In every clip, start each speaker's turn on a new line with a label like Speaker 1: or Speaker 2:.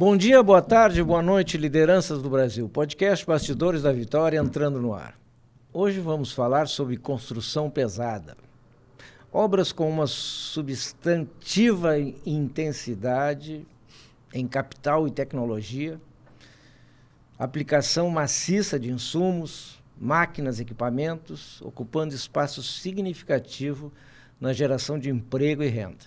Speaker 1: Bom dia, boa tarde, boa noite, lideranças do Brasil. Podcast Bastidores da Vitória entrando no ar. Hoje vamos falar sobre construção pesada. Obras com uma substantiva intensidade em capital e tecnologia, aplicação maciça de insumos, máquinas, equipamentos, ocupando espaço significativo na geração de emprego e renda.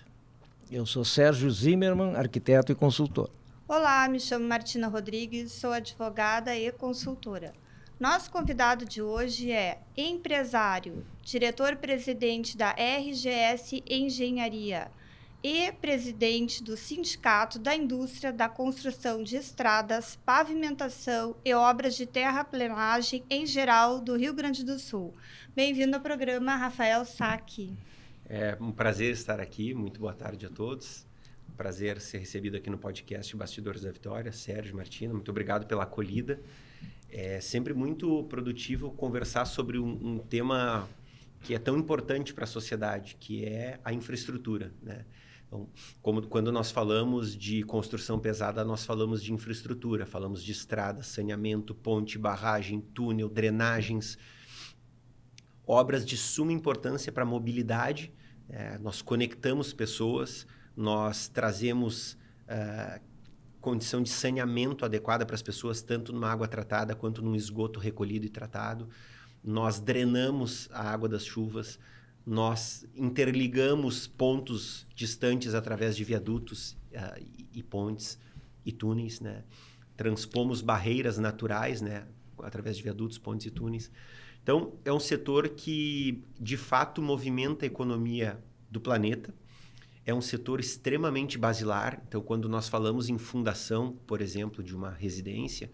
Speaker 1: Eu sou Sérgio Zimmermann, arquiteto e consultor.
Speaker 2: Olá, me chamo Martina Rodrigues, sou advogada e consultora. Nosso convidado de hoje é empresário, diretor-presidente da RGS Engenharia e presidente do Sindicato da Indústria da Construção de Estradas, Pavimentação e Obras de Terraplenagem em geral do Rio Grande do Sul. Bem-vindo ao programa, Rafael Sack.
Speaker 3: É um prazer estar aqui, muito boa tarde a todos prazer ser recebido aqui no podcast Bastidores da Vitória. Sérgio, Martina, muito obrigado pela acolhida. É sempre muito produtivo conversar sobre um, um tema que é tão importante para a sociedade, que é a infraestrutura, né? Então, como, quando nós falamos de construção pesada, nós falamos de infraestrutura, falamos de estrada, saneamento, ponte, barragem, túnel, drenagens, obras de suma importância para a mobilidade. É, nós conectamos pessoas, nós trazemos uh, condição de saneamento adequada para as pessoas, tanto numa água tratada quanto num esgoto recolhido e tratado. Nós drenamos a água das chuvas, nós interligamos pontos distantes através de viadutos uh, e, e, pontes e túneis, né? Transpomos barreiras naturais, né? Através de viadutos, pontes e túneis. Então, é um setor que, de fato, movimenta a economia do planeta, é um setor extremamente basilar. Então, quando nós falamos em fundação, por exemplo, de uma residência,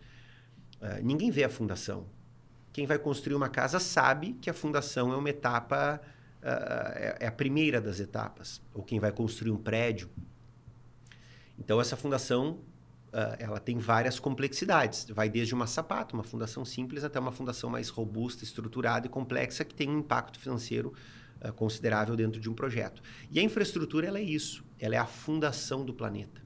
Speaker 3: uh, ninguém vê a fundação. Quem vai construir uma casa sabe que a fundação é uma etapa, uh, é a primeira das etapas. Ou quem vai construir um prédio. Então, essa fundação uh, ela tem várias complexidades. Vai desde uma sapata, uma fundação simples, até uma fundação mais robusta, estruturada e complexa, que tem um impacto financeiro eh, considerável dentro de um projeto. E a infraestrutura ela é isso, ela é a fundação do planeta.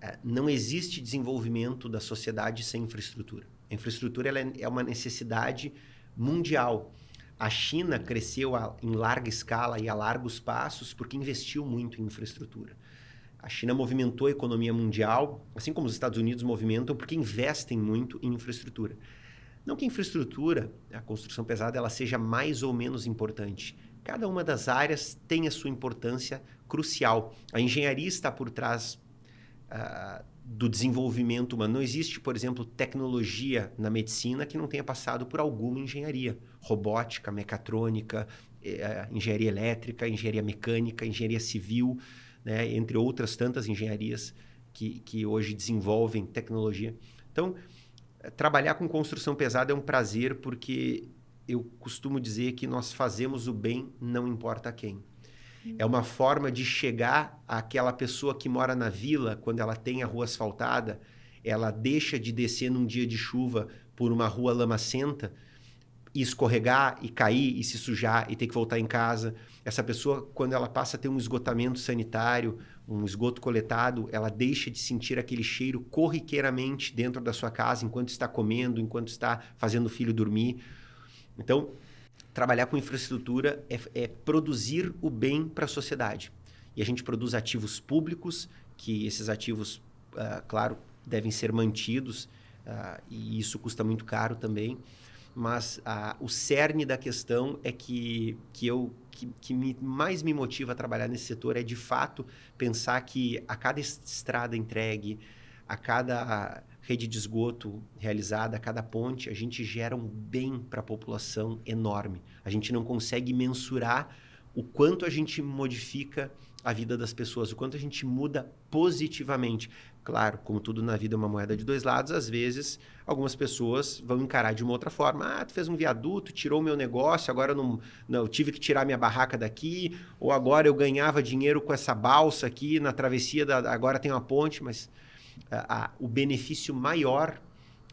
Speaker 3: Eh, não existe desenvolvimento da sociedade sem infraestrutura. A infraestrutura ela é, é uma necessidade mundial. A China cresceu a, em larga escala e a largos passos porque investiu muito em infraestrutura. A China movimentou a economia mundial, assim como os Estados Unidos movimentam, porque investem muito em infraestrutura. Não que a infraestrutura, a construção pesada, ela seja mais ou menos importante, Cada uma das áreas tem a sua importância crucial. A engenharia está por trás uh, do desenvolvimento humano. Não existe, por exemplo, tecnologia na medicina que não tenha passado por alguma engenharia. Robótica, mecatrônica, eh, ah, engenharia elétrica, engenharia mecânica, engenharia civil, né? entre outras tantas engenharias que, que hoje desenvolvem tecnologia. Então, trabalhar com construção pesada é um prazer porque eu costumo dizer que nós fazemos o bem, não importa quem. Hum. É uma forma de chegar àquela pessoa que mora na vila, quando ela tem a rua asfaltada, ela deixa de descer num dia de chuva por uma rua lamacenta e escorregar e cair e se sujar e ter que voltar em casa. Essa pessoa, quando ela passa a ter um esgotamento sanitário, um esgoto coletado, ela deixa de sentir aquele cheiro corriqueiramente dentro da sua casa, enquanto está comendo, enquanto está fazendo o filho dormir. Então, trabalhar com infraestrutura é, é produzir o bem para a sociedade. E a gente produz ativos públicos, que esses ativos, uh, claro, devem ser mantidos, uh, e isso custa muito caro também. Mas uh, o cerne da questão é que, que eu que, que me, mais me motiva a trabalhar nesse setor é, de fato, pensar que a cada estrada entregue, a cada rede de esgoto realizada, cada ponte, a gente gera um bem para a população enorme. A gente não consegue mensurar o quanto a gente modifica a vida das pessoas, o quanto a gente muda positivamente. Claro, como tudo na vida é uma moeda de dois lados, às vezes algumas pessoas vão encarar de uma outra forma. Ah, tu fez um viaduto, tirou meu negócio, agora não, não eu tive que tirar minha barraca daqui, ou agora eu ganhava dinheiro com essa balsa aqui na travessia, da, agora tem uma ponte, mas a, a, o benefício maior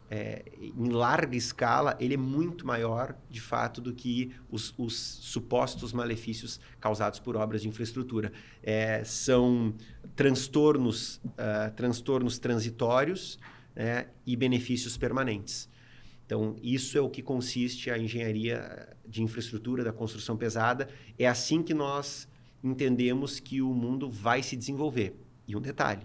Speaker 3: é, em larga escala, ele é muito maior, de fato, do que os, os supostos malefícios causados por obras de infraestrutura. É, são transtornos, uh, transtornos transitórios né, e benefícios permanentes. Então, isso é o que consiste a engenharia de infraestrutura, da construção pesada. É assim que nós entendemos que o mundo vai se desenvolver. E um detalhe,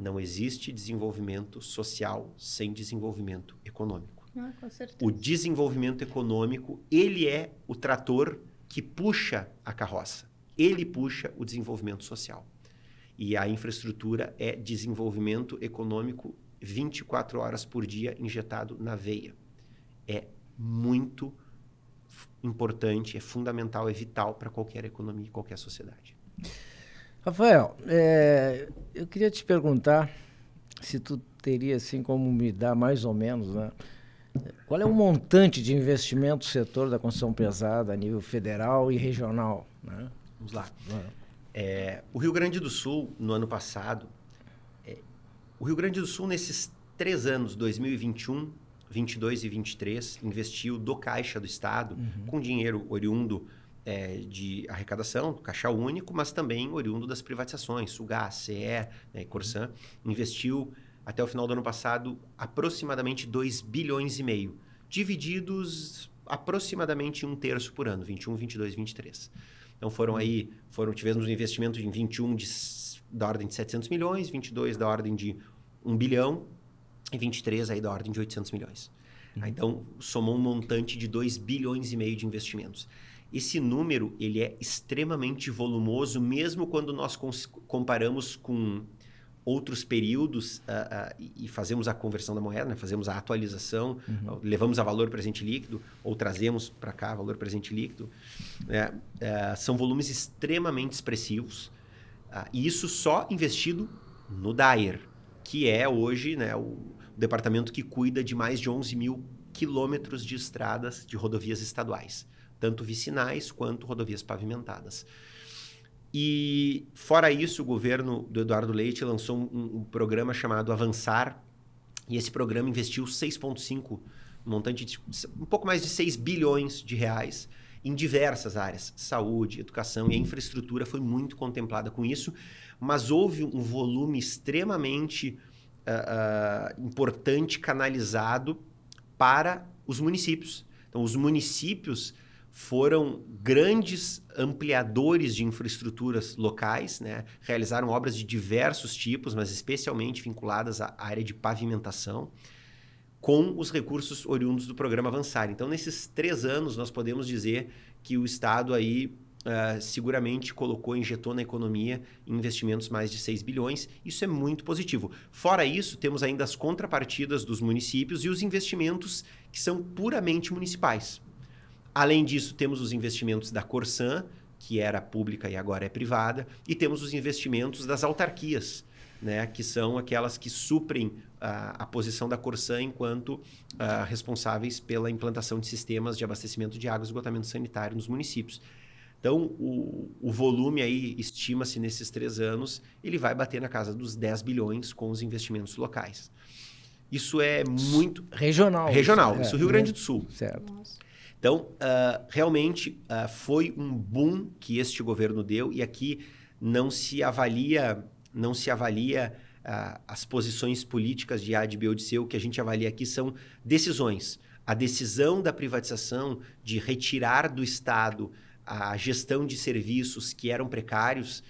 Speaker 3: não existe desenvolvimento social sem desenvolvimento econômico.
Speaker 2: Ah, com certeza. O
Speaker 3: desenvolvimento econômico, ele é o trator que puxa a carroça. Ele puxa o desenvolvimento social. E a infraestrutura é desenvolvimento econômico 24 horas por dia injetado na veia. É muito importante, é fundamental, é vital para qualquer economia e qualquer sociedade.
Speaker 1: Rafael, é, eu queria te perguntar se tu teria assim como me dar mais ou menos, né? Qual é o montante de investimento do setor da construção pesada a nível federal e regional? Né? Vamos lá.
Speaker 3: É, é o Rio Grande do Sul, no ano passado, é, o Rio Grande do Sul, nesses três anos, 2021, 22 e 23, investiu do caixa do Estado, uhum. com dinheiro oriundo é, de arrecadação, caixa único, mas também oriundo das privatizações, Sugá, CE, né, Corsan, investiu até o final do ano passado aproximadamente 2 bilhões e meio, divididos aproximadamente um terço por ano, 21, 22, 23. Então foram aí, foram tivemos um investimento em 21 de, da ordem de 700 milhões, 22 da ordem de 1 bilhão e 23 aí da ordem de 800 milhões. Uhum. Então somou um montante de 2 bilhões e meio de investimentos. Esse número ele é extremamente volumoso, mesmo quando nós comparamos com outros períodos uh, uh, e fazemos a conversão da moeda, né? fazemos a atualização, uhum. levamos a valor presente líquido ou trazemos para cá valor presente líquido, né? Eh, são volumes extremamente expressivos. Ah, e isso só investido no DAER, que é hoje né, o, departamento que cuida de mais de 11 mil quilômetros de estradas de rodovias estaduais tanto vicinais quanto rodovias pavimentadas. E, fora isso, o governo do Eduardo Leite lançou um, um programa chamado Avançar, e esse programa investiu 6,5, um montante de um pouco mais de 6 bilhões de reais em diversas áreas, saúde, educação e a infraestrutura foi muito contemplada com isso, mas houve um volume extremamente uh, uh, importante canalizado para os municípios. Então, os municípios foram grandes ampliadores de infraestruturas locais, né? realizaram obras de diversos tipos, mas especialmente vinculadas à área de pavimentação, com os recursos oriundos do programa Avançar. Então, nesses três anos, nós podemos dizer que o Estado aí Uh, seguramente colocou, injetou na economia investimentos mais de 6 bilhões. Isso é muito positivo. Fora isso, temos ainda as contrapartidas dos municípios e os investimentos que são puramente municipais. Além disso, temos os investimentos da Corsan, que era pública e agora é privada, e temos os investimentos das autarquias, né, que são aquelas que suprem uh, a posição da Corsan enquanto uh, responsáveis pela implantação de sistemas de abastecimento de água e esgotamento sanitário nos municípios. Então, o, o volume aí, estima-se nesses três anos, ele vai bater na casa dos 10 bilhões com os investimentos locais. Isso é muito... Regional. Regional, isso, é, isso Rio Grande do né, Sul. Certo. Nossa. Então, uh, realmente uh, foi um boom que este governo deu e aqui não se avalia, não se avalia uh, as posições políticas de A, de ou de C. O que a gente avalia aqui são decisões. A decisão da privatização de retirar do Estado a gestão de serviços que eram precários,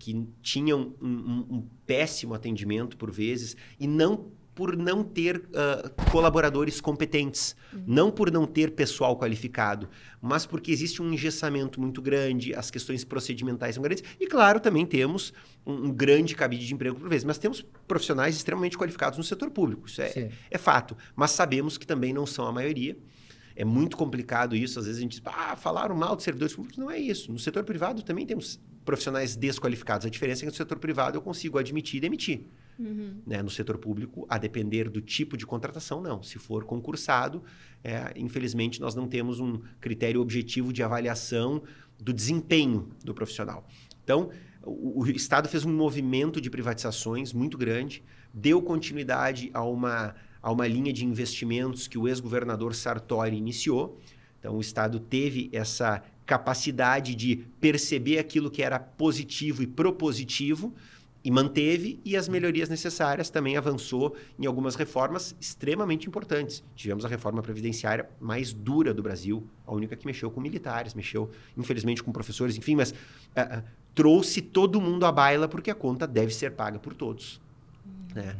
Speaker 3: que tinham um, um, um péssimo atendimento por vezes e não por não ter uh, colaboradores competentes, uhum. não por não ter pessoal qualificado, mas porque existe um engessamento muito grande, as questões procedimentais são grandes, e claro, também temos um, um grande cabide de emprego por vez, mas temos profissionais extremamente qualificados no setor público, isso é, é, fato, mas sabemos que também não são a maioria. É muito complicado isso, às vezes a gente diz, ah, falaram mal de servidores públicos, não é isso. No setor privado também temos profissionais desqualificados, a diferença é que no setor privado eu consigo admitir e demitir. Uhum. Né? No setor público, a depender do tipo de contratação, não. Se for concursado, é, infelizmente nós não temos um critério objetivo de avaliação do desempenho do profissional. Então, o, o Estado fez um movimento de privatizações muito grande, deu continuidade a uma, a uma linha de investimentos que o ex-governador Sartori iniciou. Então, o Estado teve essa capacidade de perceber aquilo que era positivo e propositivo e manteve, e as melhorias necessárias também avançou em algumas reformas extremamente importantes. Tivemos a reforma previdenciária mais dura do Brasil, a única que mexeu com militares, mexeu, infelizmente, com professores, enfim, mas uh, uh, trouxe todo mundo à baila porque a conta deve ser paga por todos. Uhum. Né?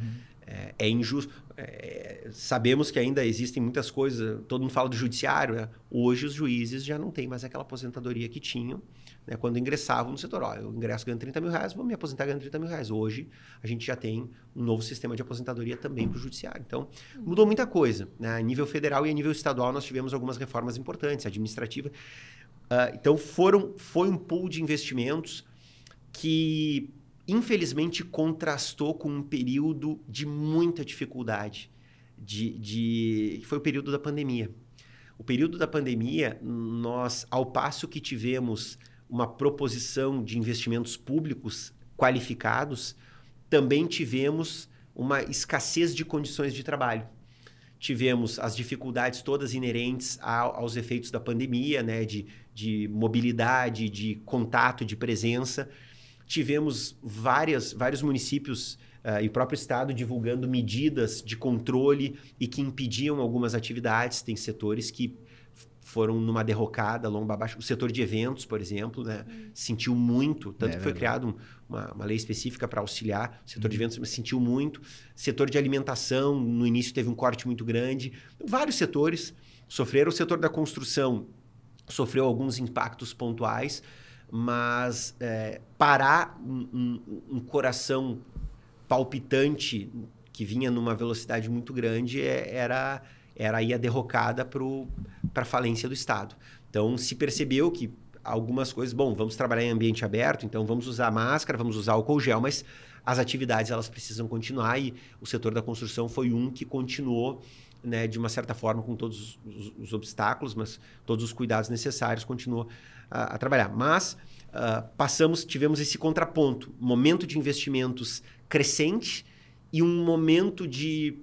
Speaker 3: É, é injusto. É, sabemos que ainda existem muitas coisas, todo mundo fala do judiciário, né? hoje os juízes já não têm mais aquela aposentadoria que tinham né, quando ingressavam no setor. Ó, eu ingresso ganhando 30 mil reais, vou me aposentar ganhando 30 mil reais. Hoje, a gente já tem um novo sistema de aposentadoria também para o judiciário. Então, uhum. mudou muita coisa. Né? A nível federal e a nível estadual, nós tivemos algumas reformas importantes, administrativa. Uh, então, foram, foi um pool de investimentos que, infelizmente, contrastou com um período de muita dificuldade, de, de que foi o período da pandemia. O período da pandemia, nós, ao passo que tivemos uma proposição de investimentos públicos qualificados, também tivemos uma escassez de condições de trabalho. Tivemos as dificuldades todas inerentes aos efeitos da pandemia, né? de, de mobilidade, de contato, de presença. Tivemos várias, vários municípios Uh, e o próprio Estado divulgando medidas de controle e que impediam algumas atividades. Tem setores que foram numa derrocada lomba abaixo. O setor de eventos, por exemplo, né, sentiu muito, tanto é, que foi criada um, uma, uma, lei específica para auxiliar o setor uhum. de eventos, sentiu muito. Setor de alimentação, no início teve um corte muito grande. Vários setores sofreram. O setor da construção sofreu alguns impactos pontuais, mas é, parar um, um, um coração palpitante que vinha numa velocidade muito grande é, era era aí a derrocada para o para falência do Estado. Então, se percebeu que algumas coisas, bom, vamos trabalhar em ambiente aberto, então vamos usar máscara, vamos usar álcool gel, mas as atividades elas precisam continuar e o setor da construção foi um que continuou né, de uma certa forma com todos os, os, obstáculos, mas todos os cuidados necessários continuou a, a trabalhar. Mas uh, passamos, tivemos esse contraponto, momento de investimentos crescente e um momento de,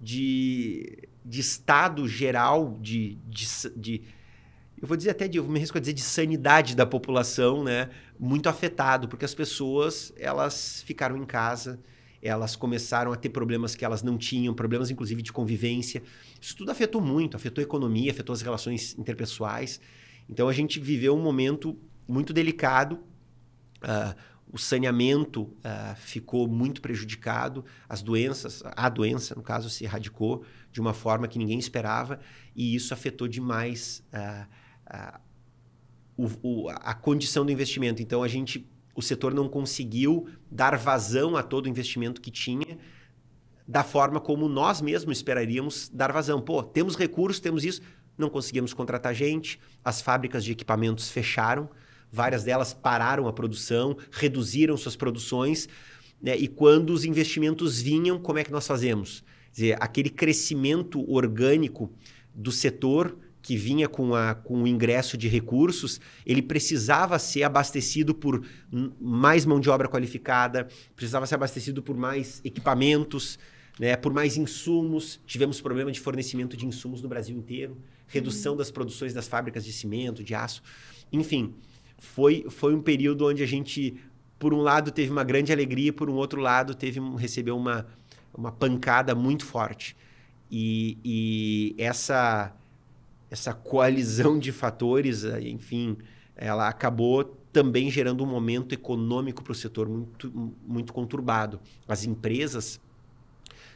Speaker 3: de de estado geral de, de, de eu vou dizer até de, eu me arrisco a dizer de sanidade da população, né? Muito afetado, porque as pessoas elas ficaram em casa, elas começaram a ter problemas que elas não tinham, problemas inclusive de convivência. Isso tudo afetou muito, afetou a economia, afetou as relações interpessoais. Então a gente viveu um momento muito delicado. Uh, o saneamento uh, ficou muito prejudicado, as doenças, a doença, no caso, se erradicou de uma forma que ninguém esperava, e isso afetou demais a, ah, a, ah, o, a condição do investimento. Então, a gente, o setor não conseguiu dar vazão a todo o investimento que tinha, da forma como nós mesmos esperaríamos dar vazão. Pô, temos recursos, temos isso, não conseguimos contratar gente, as fábricas de equipamentos fecharam, várias delas pararam a produção, reduziram suas produções, né? e quando os investimentos vinham, como é que nós fazemos? dizer, aquele crescimento orgânico do setor que vinha com, a, com o ingresso de recursos, ele precisava ser abastecido por mais mão de obra qualificada, precisava ser abastecido por mais equipamentos, né, por mais insumos. Tivemos problema de fornecimento de insumos no Brasil inteiro, redução uhum. das produções das fábricas de cimento, de aço. Enfim, foi, foi um período onde a gente, por um lado, teve uma grande alegria, por um outro lado, teve recebeu uma uma pancada muito forte. E, e essa, essa coalizão de fatores, eh, enfim, ela acabou também gerando um momento econômico para o setor muito, muito conturbado. As empresas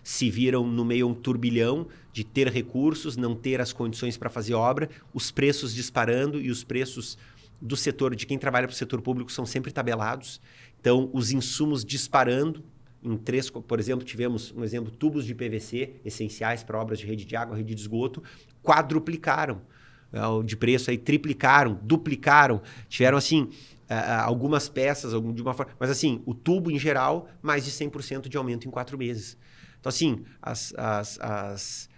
Speaker 3: se viram no meio um turbilhão de ter recursos, não ter as condições para fazer obra, os preços disparando e os preços do setor, de quem trabalha para o setor público, são sempre tabelados. Então, os insumos disparando, em três, por exemplo, tivemos um exemplo, tubos de PVC essenciais para obras de rede de água, rede de esgoto, quadruplicaram é, de preço aí, triplicaram, duplicaram, tiveram assim é, é, algumas peças, de uma forma, mas assim, o tubo em geral, mais de 100% de aumento em quatro meses. Então assim, as, as, as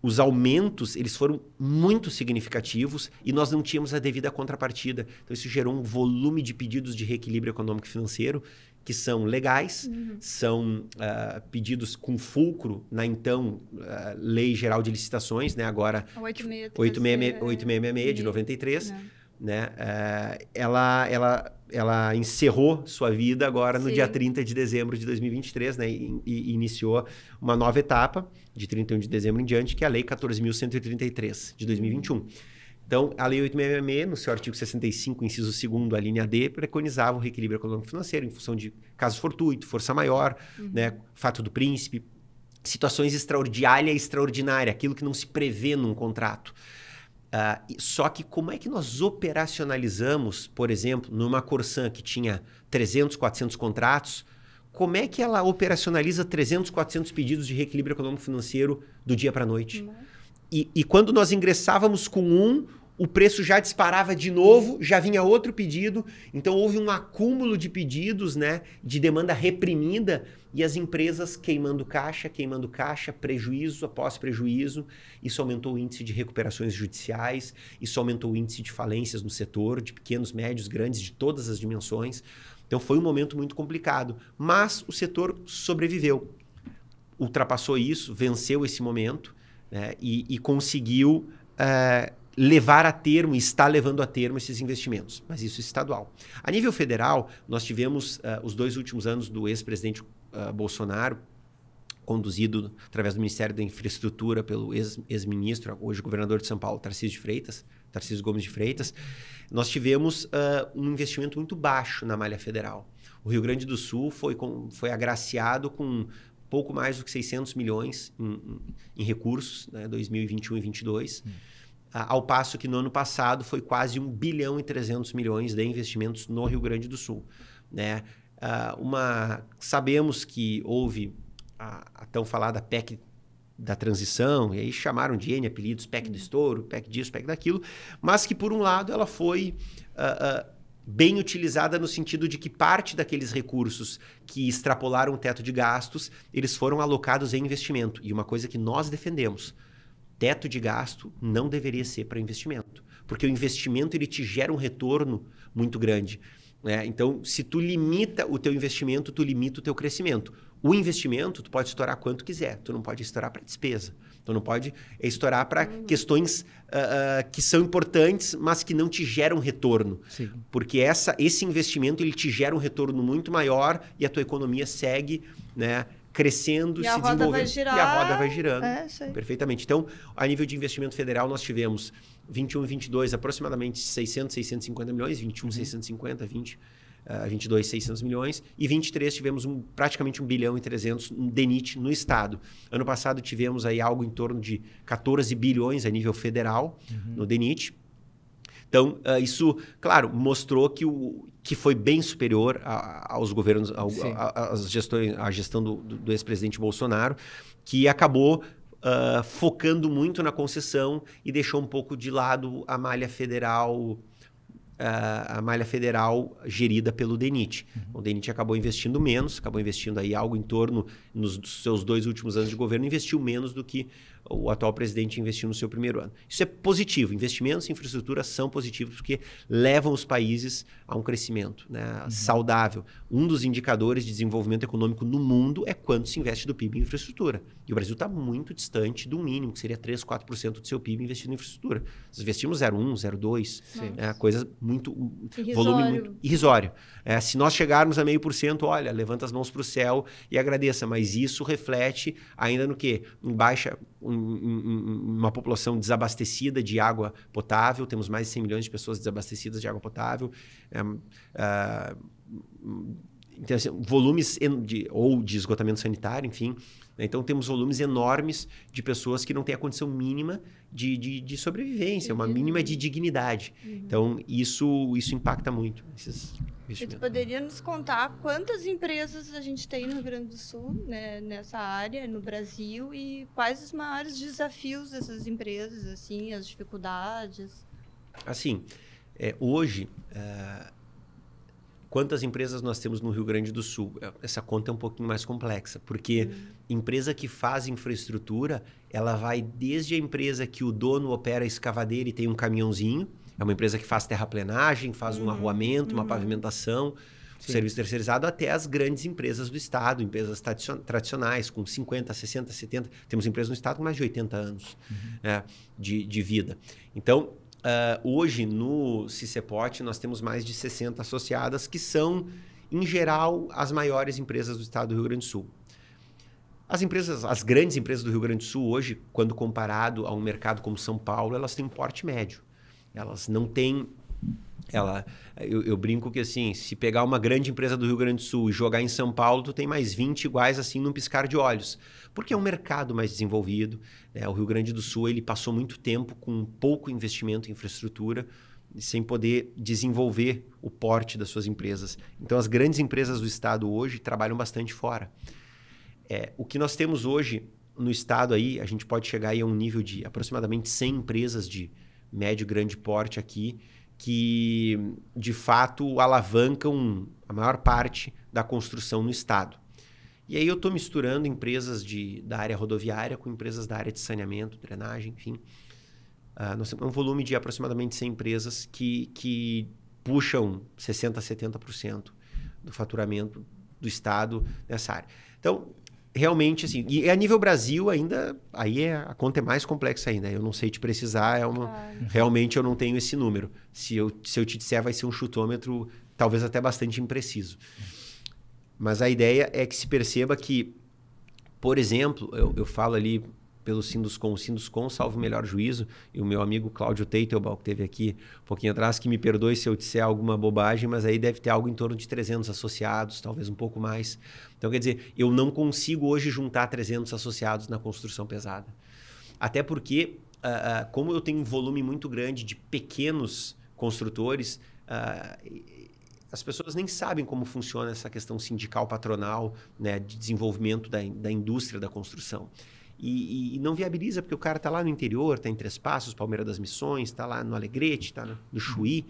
Speaker 3: os aumentos eles foram muito significativos e nós não tínhamos a devida contrapartida. Então, isso gerou um volume de pedidos de reequilíbrio econômico e financeiro que são legais, uhum. são uh, pedidos com fulcro na então uh, Lei Geral de Licitações, né? agora 8666 é, de 93, né? né? Uh, ela, ela, ela encerrou sua vida agora no dia 30 de dezembro de 2023 né? e, e iniciou uma nova etapa, de 31 de dezembro em diante, que é a Lei 14.133 de 2021. Uhum. Então, a Lei 8666, no seu artigo 65, inciso 2 a linha D, preconizava o reequilíbrio econômico financeiro em função de caso fortuito, força maior, uhum. né, fato do príncipe, situações extraordinária e extraordinária, aquilo que não se prevê num contrato. Uh, só que como é que nós operacionalizamos, por exemplo, numa Corsan que tinha 300, 400 contratos, como é que ela operacionaliza 300, 400 pedidos de reequilíbrio econômico financeiro do dia para a noite? Uhum. E, e, quando nós ingressávamos com um, o preço já disparava de novo, já vinha outro pedido, então houve um acúmulo de pedidos, né, de demanda reprimida e as empresas queimando caixa, queimando caixa, prejuízo após prejuízo. Isso aumentou o índice de recuperações judiciais, isso aumentou o índice de falências no setor, de pequenos, médios, grandes, de todas as dimensões. Então foi um momento muito complicado, mas o setor sobreviveu, ultrapassou isso, venceu esse momento né, e, e conseguiu eh, levar a termo, está levando a termo esses investimentos, mas isso é estadual. A nível federal, nós tivemos uh, os dois últimos anos do ex-presidente uh, Bolsonaro, conduzido através do Ministério da Infraestrutura pelo ex-ministro, hoje governador de São Paulo, Tarcísio de Freitas, Tarcísio Gomes de Freitas, nós tivemos uh, um investimento muito baixo na malha federal. O Rio Grande do Sul foi, com, foi agraciado com pouco mais do que 600 milhões em, em recursos, né, 2021 e 2022. Hum. Ah, ao passo que no ano passado foi quase 1 bilhão e 300 milhões de investimentos no Rio Grande do Sul. Né? Uh, uma, sabemos que houve a, a, tão falada PEC da transição, e aí chamaram de N apelidos, PEC do estouro, PEC disso, PEC daquilo, mas que por um lado ela foi uh, uh, bem utilizada no sentido de que parte daqueles recursos que extrapolaram o teto de gastos, eles foram alocados em investimento, e uma coisa que nós defendemos teto de gasto não deveria ser para investimento, porque o investimento ele te gera um retorno muito grande. Né? Então, se tu limita o teu investimento, tu limita o teu crescimento. O investimento, tu pode estourar quanto quiser, tu não pode estourar para despesa. Tu não pode estourar para uhum. questões uh, uh, que são importantes, mas que não te geram retorno. Sim. Porque essa, esse investimento ele te gera um retorno muito maior e a tua economia segue né, crescendo, e se desenvolvendo. Girar, e a roda vai girando. É, perfeitamente. Então, a nível de investimento federal, nós tivemos 21 e 22, aproximadamente 600, 650 milhões, 21, uhum. 650, 20 uh, 22, 600 milhões, e 23 tivemos um, praticamente 1 bilhão e 300 no DENIT no Estado. Ano passado tivemos aí algo em torno de 14 bilhões a nível federal uhum. no DENIT. Então, uh, isso, claro, mostrou que o, que foi bem superior a, aos governos, ao, a, às gestões, à gestão do, do ex-presidente Bolsonaro, que acabou uh, focando muito na concessão e deixou um pouco de lado a malha federal. Uh, a malha federal gerida pelo DENIT. Uhum. O DENIT acabou investindo menos, acabou investindo aí algo em torno, nos seus dois últimos anos de governo, investiu menos do que o atual presidente investiu no seu primeiro ano. Isso é positivo. Investimentos em infraestrutura são positivos porque levam os países a um crescimento né, uhum. saudável. Um dos indicadores de desenvolvimento econômico no mundo é quanto se investe do PIB em infraestrutura. E o Brasil está muito distante do mínimo, que seria 3, 4% do seu PIB investido em infraestrutura. Nós investimos 0,1, 0,2, é, coisa muito. Irrisório. volume muito irrisório. É, se nós chegarmos a meio por cento, olha, levanta as mãos para o céu e agradeça, mas isso reflete ainda no que? Em baixa um, uma população desabastecida de água potável, temos mais de 100 milhões de pessoas desabastecidas de água potável. É, ah, então, assim, volumes de, ou de esgotamento sanitário, enfim, né? Então temos volumes enormes de pessoas que não têm a condição mínima de, de, de sobrevivência, uma mínima de dignidade. Uhum. Então isso, isso impacta muito esses investimentos. Você
Speaker 2: poderia nos contar quantas empresas a gente tem no Rio Grande do Sul, né, nessa área, no Brasil, e quais os maiores desafios dessas empresas, assim, as dificuldades?
Speaker 3: Assim, é, hoje... É, quantas empresas nós temos no Rio Grande do Sul? É, essa conta é um pouquinho mais complexa, porque uhum Empresa que faz infraestrutura, ela vai desde a empresa que o dono opera escavadeira e tem um caminhãozinho, é uma empresa que faz terraplenagem, faz uhum, um arruamento, uhum. uma pavimentação, serviço terceirizado, até as grandes empresas do Estado, empresas tradicionais, com 50, 60, 70. Temos empresas no Estado com mais de 80 anos uhum. é, de, de, vida. Então, uh, hoje no Cicepot, nós temos mais de 60 associadas que são, em geral, as maiores empresas do Estado do Rio Grande do Sul. As empresas, as grandes empresas do Rio Grande do Sul hoje, quando comparado a um mercado como São Paulo, elas têm um porte médio. Elas não têm ela eu, eu, brinco que assim se pegar uma grande empresa do Rio Grande do Sul e jogar em São Paulo tu tem mais 20 iguais assim num piscar de olhos porque é um mercado mais desenvolvido né? o Rio Grande do Sul ele passou muito tempo com pouco investimento em infraestrutura sem poder desenvolver o porte das suas empresas então as grandes empresas do estado hoje trabalham bastante fora é, o que nós temos hoje no estado aí, a gente pode chegar aí a um nível de aproximadamente 100 empresas de médio e grande porte aqui que, de fato, alavancam a maior parte da construção no estado. E aí eu estou misturando empresas de, da área rodoviária com empresas da área de saneamento, drenagem, enfim. Uh, nós temos um volume de aproximadamente 100 empresas que, que puxam 60%, 70% do faturamento do Estado nessa área. Então, realmente, assim, e a nível Brasil ainda, aí é, a conta é mais complexa ainda. Eu não sei te precisar, é uma, realmente eu não tenho esse número. Se eu, se eu te disser, vai ser um chutômetro talvez até bastante impreciso. Mas a ideia é que se perceba que, por exemplo, eu, eu falo ali pelo Sinduscom. O Sinduscom, salvo melhor juízo, e o meu amigo Cláudio Teitelbaum, que teve aqui um pouquinho atrás, que me perdoe se eu disser alguma bobagem, mas aí deve ter algo em torno de 300 associados, talvez um pouco mais. Então, quer dizer, eu não consigo hoje juntar 300 associados na construção pesada. Até porque, uh, uh, como eu tenho um volume muito grande de pequenos construtores, uh, as pessoas nem sabem como funciona essa questão sindical patronal, né, de desenvolvimento da, da indústria da construção. E, e, não viabiliza, porque o cara está lá no interior, está em Três Passos, Palmeira das Missões, está lá no Alegrete, está no uhum. Chuí.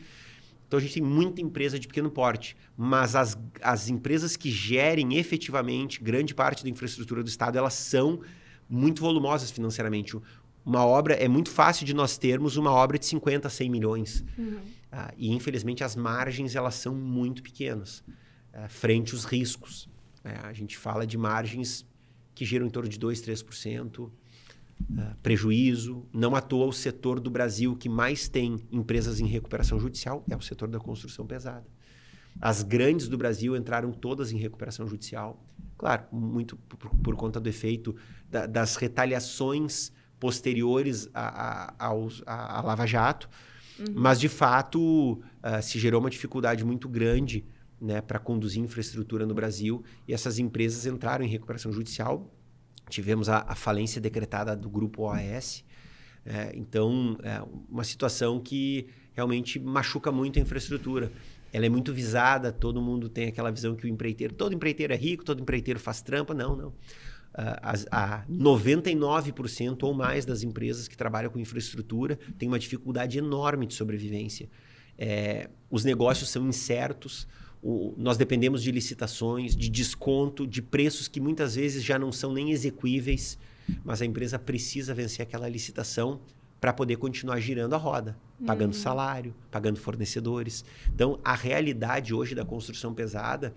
Speaker 3: Então a gente tem muita empresa de pequeno porte, mas as, as empresas que gerem efetivamente grande parte da infraestrutura do Estado, elas são muito volumosas financeiramente. Uma obra, é muito fácil de nós termos uma obra de 50, 100 milhões. Uhum. Ah, e infelizmente as margens, elas são muito pequenas, eh, frente aos riscos. É, a gente fala de margens que giram em torno de 2%, 3%. Uh, prejuízo. Não à toa, o setor do Brasil que mais tem empresas em recuperação judicial é o setor da construção pesada. As grandes do Brasil entraram todas em recuperação judicial. Claro, muito por, por conta do efeito da, das retaliações posteriores à, Lava Jato. Uhum. Mas, de fato, uh, se gerou uma dificuldade muito grande né, para conduzir infraestrutura no Brasil. E essas empresas entraram em recuperação judicial. Tivemos a, a falência decretada do grupo OAS. É, então, é uma situação que realmente machuca muito a infraestrutura. Ela é muito visada, todo mundo tem aquela visão que o empreiteiro, todo empreiteiro é rico, todo empreiteiro faz trampa. Não, não. A, a 99% ou mais das empresas que trabalham com infraestrutura têm uma dificuldade enorme de sobrevivência. É, os negócios são incertos, o, nós dependemos de licitações, de desconto, de preços que muitas vezes já não são nem execuíveis, mas a empresa precisa vencer aquela licitação para poder continuar girando a roda, pagando uhum. salário, pagando fornecedores. Então, a realidade hoje da construção pesada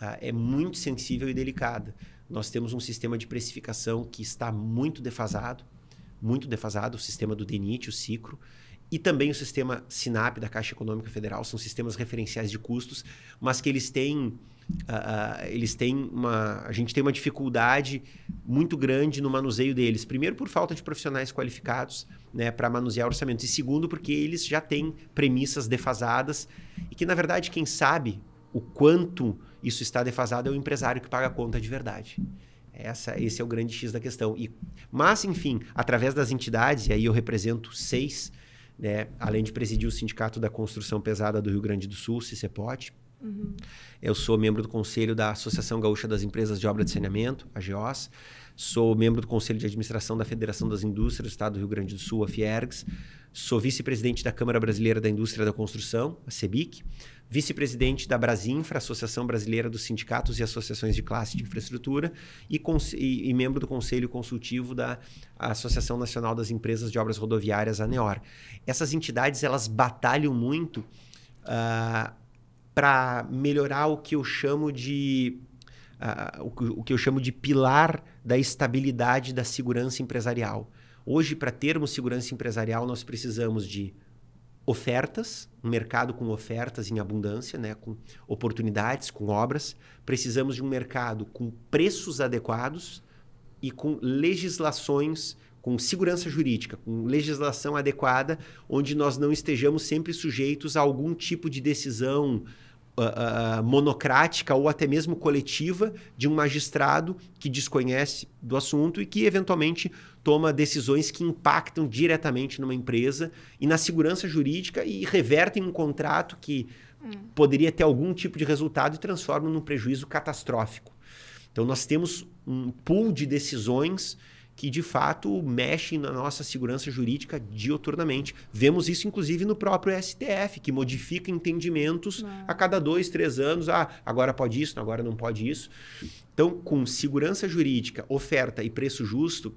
Speaker 3: ah, é muito sensível e delicada. Nós temos um sistema de precificação que está muito defasado, muito defasado, o sistema do DENIT, o SICRO, e também o sistema SINAP da Caixa Econômica Federal, são sistemas referenciais de custos, mas que eles têm Uh, eles têm uma. A gente tem uma dificuldade muito grande no manuseio deles. Primeiro, por falta de profissionais qualificados né, para manusear orçamentos. E segundo, porque eles já têm premissas defasadas e que, na verdade, quem sabe o quanto isso está defasado é o empresário que paga a conta de verdade. Essa, esse é o grande X da questão. E, mas, enfim, através das entidades, e aí eu represento seis né? além de presidir o Sindicato da Construção Pesada do Rio Grande do Sul, CICEPOT. Uhum. Eu sou membro do conselho da Associação Gaúcha das Empresas de Obra de Saneamento, a GEOS. Sou membro do conselho de administração da Federação das Indústrias do Estado do Rio Grande do Sul, a FIERGS. Sou vice-presidente da Câmara Brasileira da Indústria da Construção, a CEBIC vice-presidente da Brasinfra, Associação Brasileira dos Sindicatos e Associações de Classe de Infraestrutura, e, e, e membro do Conselho Consultivo da Associação Nacional das Empresas de Obras Rodoviárias, NEOR. Essas entidades, elas batalham muito uh, ah, para melhorar o que eu chamo de... Uh, o, o que eu chamo de pilar da estabilidade da segurança empresarial. Hoje, para termos segurança empresarial, nós precisamos de ofertas, um mercado com ofertas em abundância, né, com oportunidades, com obras. Precisamos de um mercado com preços adequados e com legislações com segurança jurídica, com legislação adequada, onde nós não estejamos sempre sujeitos a algum tipo de decisão uh, uh, monocrática ou até mesmo coletiva de um magistrado que desconhece do assunto e que eventualmente toma decisões que impactam diretamente numa empresa e na segurança jurídica e revertem um contrato que hum. poderia ter algum tipo de resultado e transformam num prejuízo catastrófico. Então, nós temos um pool de decisões que de fato mexem na nossa segurança jurídica dioturnamente. Vemos isso, inclusive, no próprio STF, que modifica entendimentos a cada dois, três anos. Ah, agora pode isso, agora não pode isso. Então, com segurança jurídica, oferta e preço justo,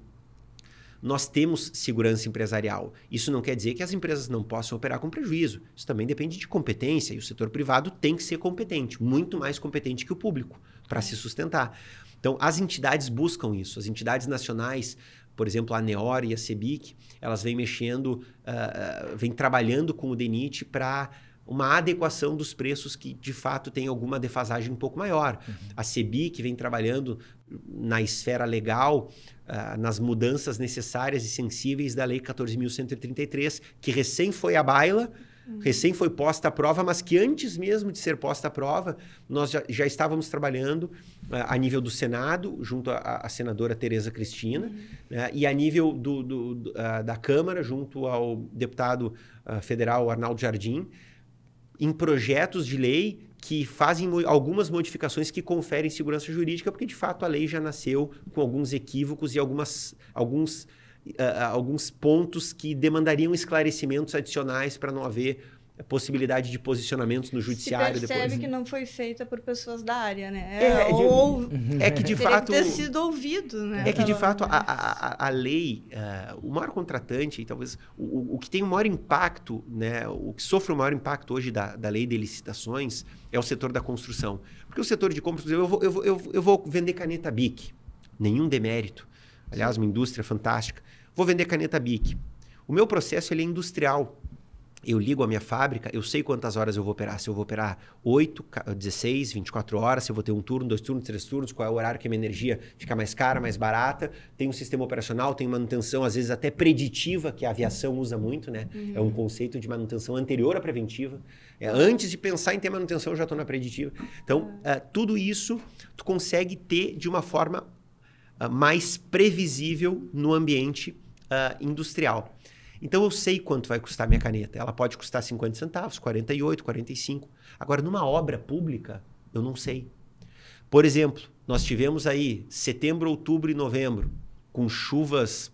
Speaker 3: nós temos segurança empresarial. Isso não quer dizer que as empresas não possam operar com prejuízo. Isso também depende de competência e o setor privado tem que ser competente, muito mais competente que o público para se sustentar. Então, as entidades buscam isso. As entidades nacionais, por exemplo, a Neor e a Cebic, elas vêm mexendo, uh, vêm trabalhando com o DENIT para uma adequação dos preços que de fato tem alguma defasagem um pouco maior. Uhum. A CEBI, que vem trabalhando na esfera legal, uh, nas mudanças necessárias e sensíveis da Lei 14.133, que recém foi à baila, uhum. recém foi posta à prova, mas que antes mesmo de ser posta à prova, nós já, já estávamos trabalhando uh, a nível do Senado, junto à senadora Tereza Cristina, uhum. Né, e a nível do, do, ah, da Câmara, junto ao deputado federal Arnaldo Jardim em projetos de lei que fazem algumas modificações que conferem segurança jurídica, porque de fato a lei já nasceu com alguns equívocos e algumas, alguns, uh, alguns pontos que demandariam esclarecimentos adicionais para não haver é possibilidade de posicionamentos no judiciário. Se percebe depois. que
Speaker 2: não foi feita por pessoas da área, né? É, é
Speaker 3: de, ou é que de fato
Speaker 2: ter sido ouvido, né? É que de fato a,
Speaker 3: a, a lei, uh, o maior contratante, talvez o, o que tem o maior impacto, né? O que sofre o maior impacto hoje da, da lei de licitações é o setor da construção, porque o setor de compras, por exemplo, eu vou, eu vou, eu vou, eu vou vender caneta Bic, nenhum demérito. Aliás, uma indústria fantástica. Vou vender caneta Bic. O meu processo ele é industrial eu ligo a minha fábrica, eu sei quantas horas eu vou operar. Se eu vou operar 8, 16, 24 horas, se eu vou ter um turno, dois turnos, três turnos, qual é o horário que a minha energia fica mais cara, mais barata. Tem um sistema operacional, tem manutenção, às vezes até preditiva, que a aviação usa muito, né? Uhum. É um uhum. conceito de manutenção anterior à preventiva. É, antes de pensar em ter manutenção, eu já estou na preditiva. Então, uhum. tudo isso tu consegue ter de uma forma uh, mais previsível no ambiente uh, industrial. Então eu sei quanto vai custar minha caneta. Ela pode custar 50 centavos, 48, 45. Agora, numa obra pública, eu não sei. Por exemplo, nós tivemos aí setembro, outubro e novembro, com chuvas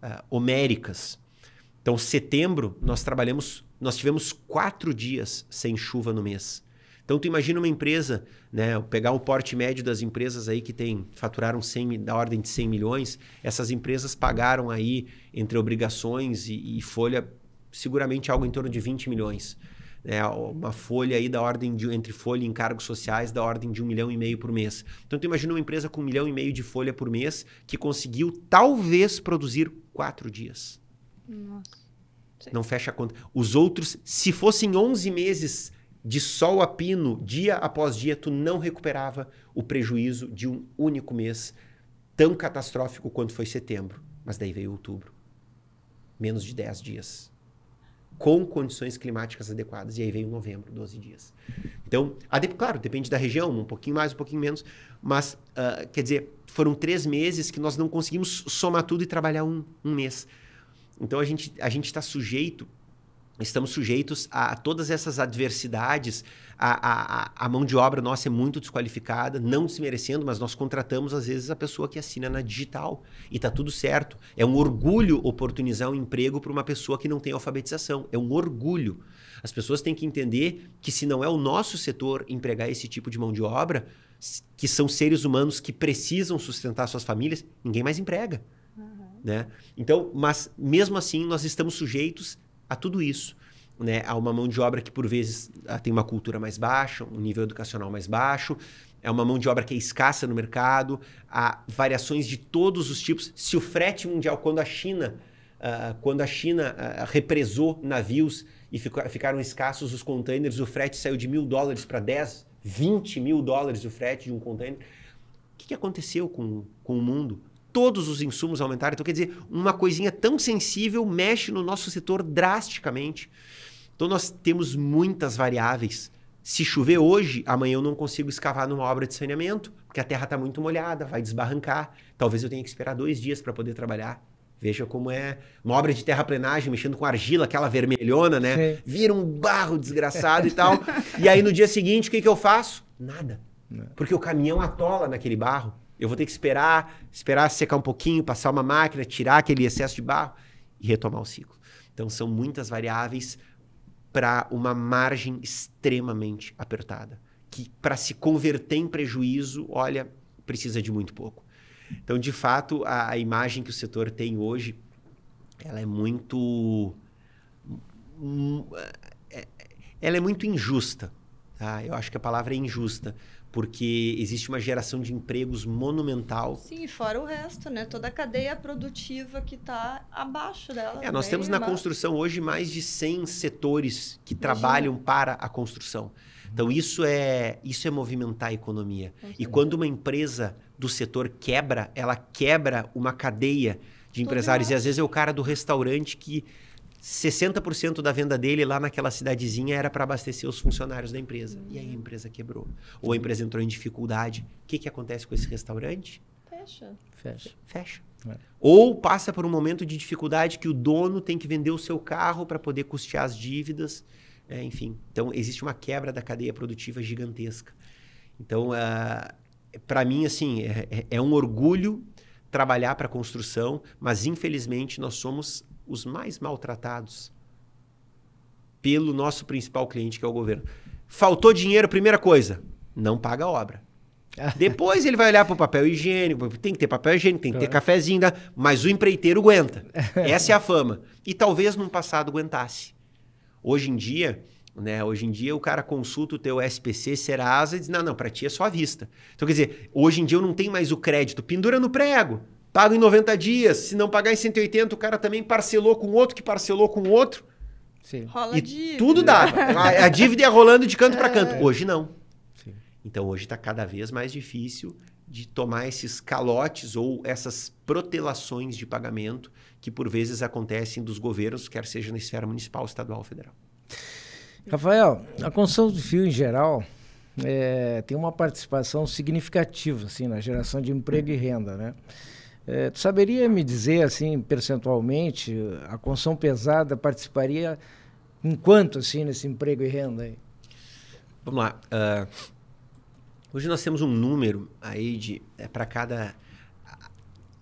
Speaker 3: uh, homéricas. Então, setembro, nós trabalhamos, nós tivemos quatro dias sem chuva no mês. Então tu imagina uma empresa, né, pegar o porte médio das empresas aí que tem faturaram 100, da ordem de 100 milhões, essas empresas pagaram aí entre obrigações e, e folha seguramente algo em torno de 20 milhões. É uma folha aí da ordem de, entre folha e encargos sociais da ordem de um milhão e meio por mês. Então tu imagina uma empresa com um milhão e meio de folha por mês que conseguiu talvez produzir quatro dias. Nossa. Não fecha a conta. Os outros, se fossem 11 meses de sol a pino, dia após dia, tu não recuperava o prejuízo de um único mês tão catastrófico quanto foi setembro. Mas daí veio outubro. Menos de 10 dias. Com condições climáticas adequadas. E aí veio novembro, 12 dias. Então, claro, depende da região, um pouquinho mais, um pouquinho menos. Mas, uh, quer dizer, foram três meses que nós não conseguimos somar tudo e trabalhar um, um mês. Então, a gente a está sujeito estamos sujeitos a todas essas adversidades. A, a, a, mão de obra nossa é muito desqualificada, não desmerecendo, mas nós contratamos às vezes a pessoa que assina na digital. E está tudo certo. É um orgulho oportunizar um emprego para uma pessoa que não tem alfabetização. É um orgulho. As pessoas têm que entender que se não é o nosso setor empregar esse tipo de mão de obra, que são seres humanos que precisam sustentar suas famílias, ninguém mais emprega. Uhum. Né? Então, mas mesmo assim nós estamos sujeitos a tudo isso. Né, a uma mão de obra que, por vezes, ah, tem uma cultura mais baixa, um nível educacional mais baixo, é uma mão de obra que é escassa no mercado, há variações de todos os tipos. Se o frete mundial, quando a China, uh, quando a China uh, represou navios e ficou, ficaram escassos os containers, o frete saiu de mil dólares para 10, 20 mil dólares o frete de um container. O que, que aconteceu com, com o mundo? todos os insumos aumentaram. Então, quer dizer, uma coisinha tão sensível mexe no nosso setor drasticamente. Então, nós temos muitas variáveis. Se chover hoje, amanhã eu não consigo escavar numa obra de saneamento, porque a terra está muito molhada, vai desbarrancar. Talvez eu tenha que esperar dois dias para poder trabalhar. Veja como é uma obra de terraplenagem, mexendo com argila, aquela vermelhona, né? Sim. Vira um barro desgraçado e tal. E aí no dia seguinte, o que, que eu faço? Nada. É. Porque o caminhão atola naquele barro. Eu vou ter que esperar, esperar secar um pouquinho, passar uma máquina, tirar aquele excesso de barro e retomar o ciclo. Então são muitas variáveis para uma margem extremamente apertada, que para se converter em prejuízo, olha, precisa de muito pouco. Então, de fato, a, a imagem que o setor tem hoje, ela é muito hum, é, é, ela é muito injusta. Tá? Eu acho que a palavra é injusta, porque existe uma geração de empregos monumental.
Speaker 2: Sim, fora o resto, né? Toda a cadeia produtiva que está abaixo dela. É, nós né? temos na construção
Speaker 3: hoje mais de 100 setores que Imagina. trabalham para a construção. Então isso é isso é movimentar a economia. E quando uma empresa do setor quebra, ela quebra uma cadeia de empresários. E às vezes é o cara do restaurante que 60% da venda dele lá naquela cidadezinha era para abastecer os funcionários da empresa. E aí a uhum. empresa quebrou. Ou a empresa entrou em dificuldade. O que, que acontece com esse restaurante? Fecha. Fecha. Fecha. É. Ou passa por um momento de dificuldade que o dono tem que vender o seu carro para poder custear as dívidas. É, enfim, então existe uma quebra da cadeia produtiva gigantesca. Então, uh, ah, para mim, assim, é, é, é um orgulho trabalhar para a construção, mas infelizmente nós somos os mais maltratados pelo nosso principal cliente, que é o governo. Faltou dinheiro, primeira coisa, não paga a obra. Depois ele vai olhar para o papel higiênico, tem que ter papel higiênico, tem que ter cafezinho, mas o empreiteiro aguenta. Essa é a fama. E talvez no passado aguentasse. Hoje em dia, né? Hoje em dia o cara consulta o teu SPC, Serasa e diz: "Não, não, para ti é só a vista". Então quer dizer, hoje em dia eu não tenho mais o crédito, pendura no prego. Pago em 90 dias. Se não pagar em 180, o cara também parcelou com outro, que parcelou com outro. Sim. Rola e dívida. tudo dá. A, dívida ia rolando de canto é. para canto. Hoje não. Sim. Então hoje está cada vez mais difícil de tomar esses calotes ou essas protelações de pagamento que por vezes acontecem dos governos, quer seja na esfera municipal, estadual, federal.
Speaker 1: Rafael, a construção do fio em geral é, tem uma participação significativa assim na geração de emprego e renda, né? É, tu saberia me dizer, assim, percentualmente, a construção pesada participaria em quanto, assim, nesse emprego e renda aí?
Speaker 3: Vamos lá. Uh, hoje nós temos um número aí de... É, para cada...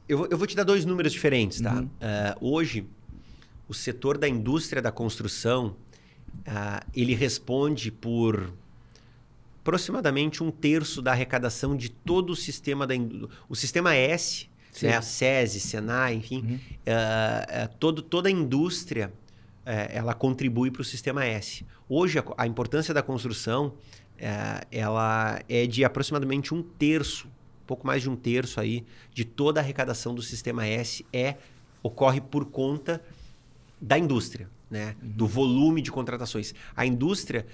Speaker 3: Eu, eu, vou te dar dois números diferentes, tá? Uhum. Uh, hoje, o setor da indústria da construção, uh, ele responde por aproximadamente um terço da arrecadação de todo o sistema da... O sistema S né, Sim. né? a SESI, Senai, enfim, uhum. uh, uh, todo, toda a indústria uh, ela contribui para o sistema S. Hoje, a, a importância da construção ela é de aproximadamente um terço, pouco mais de um terço aí, de toda a arrecadação do sistema S é ocorre por conta da indústria. Né, uhum. do volume de contratações. A indústria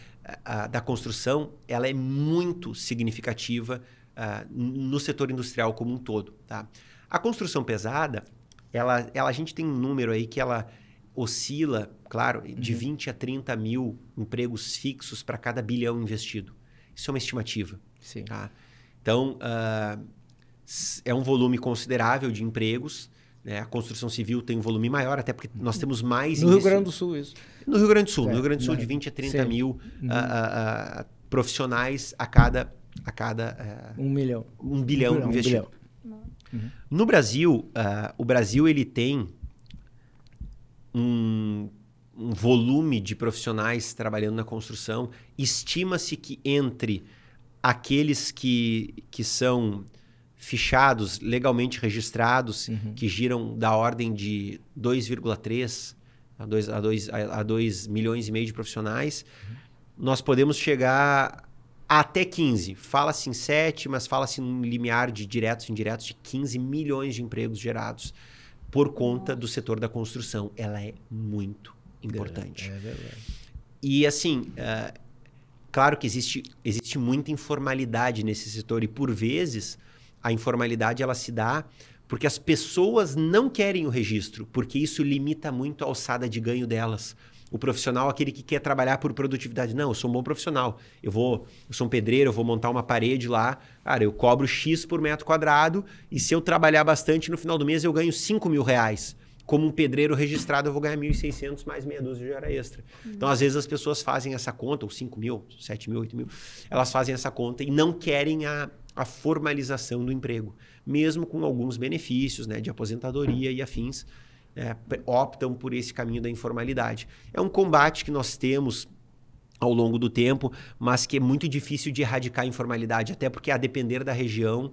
Speaker 3: da construção ela é muito significativa Uh, no setor industrial como um todo. Tá? A construção pesada, ela, ela, a gente tem um número aí que ela oscila, claro, de uhum. 20 a 30 mil empregos fixos para cada bilhão investido. Isso é uma estimativa. Sim. Tá? Então, uh, é um volume considerável de empregos. Né? A construção civil tem um volume maior, até porque nós temos mais... No Rio Grande do Sul, isso. No Rio Grande do Sul. É, no Rio Grande do Sul, é? de 20 a 30 Sim. mil uhum. uh, uh, profissionais a cada... A cada um milhão. Um bilhão, um bilhão investido. Um bilhão. Uhum. No Brasil, uh, o Brasil ele tem um, um volume de profissionais trabalhando na construção. Estima-se que entre aqueles que, que são fichados, legalmente registrados, uhum. que giram da ordem de 2,3 a 2 a 2 a milhões e meio de profissionais, uhum. nós podemos chegar até 15. Fala-se em 7, mas fala-se num limiar de diretos e indiretos de 15 milhões de empregos gerados por conta do setor da construção. Ela é muito importante. É, verdade. E assim, eh, claro que existe, existe muita informalidade nesse setor e por vezes a informalidade ela se dá porque as pessoas não querem o registro, porque isso limita muito a alçada de ganho delas o profissional aquele que quer trabalhar por produtividade. Não, eu sou um bom profissional. Eu vou, eu sou um pedreiro, eu vou montar uma parede lá. Cara, eu cobro X por metro quadrado e se eu trabalhar bastante no final do mês eu ganho 5 mil reais. Como um pedreiro registrado, eu vou ganhar 1.600 mais meia dúzia de hora extra. Uhum. Então, às vezes, as pessoas fazem essa conta, ou 5 mil, 7 mil, 8 mil, elas fazem essa conta e não querem a, a formalização do emprego, mesmo com alguns benefícios né, de aposentadoria e afins. Né, optam por esse caminho da informalidade. É um combate que nós temos ao longo do tempo, mas que é muito difícil de erradicar a informalidade, até porque a depender da região, uh,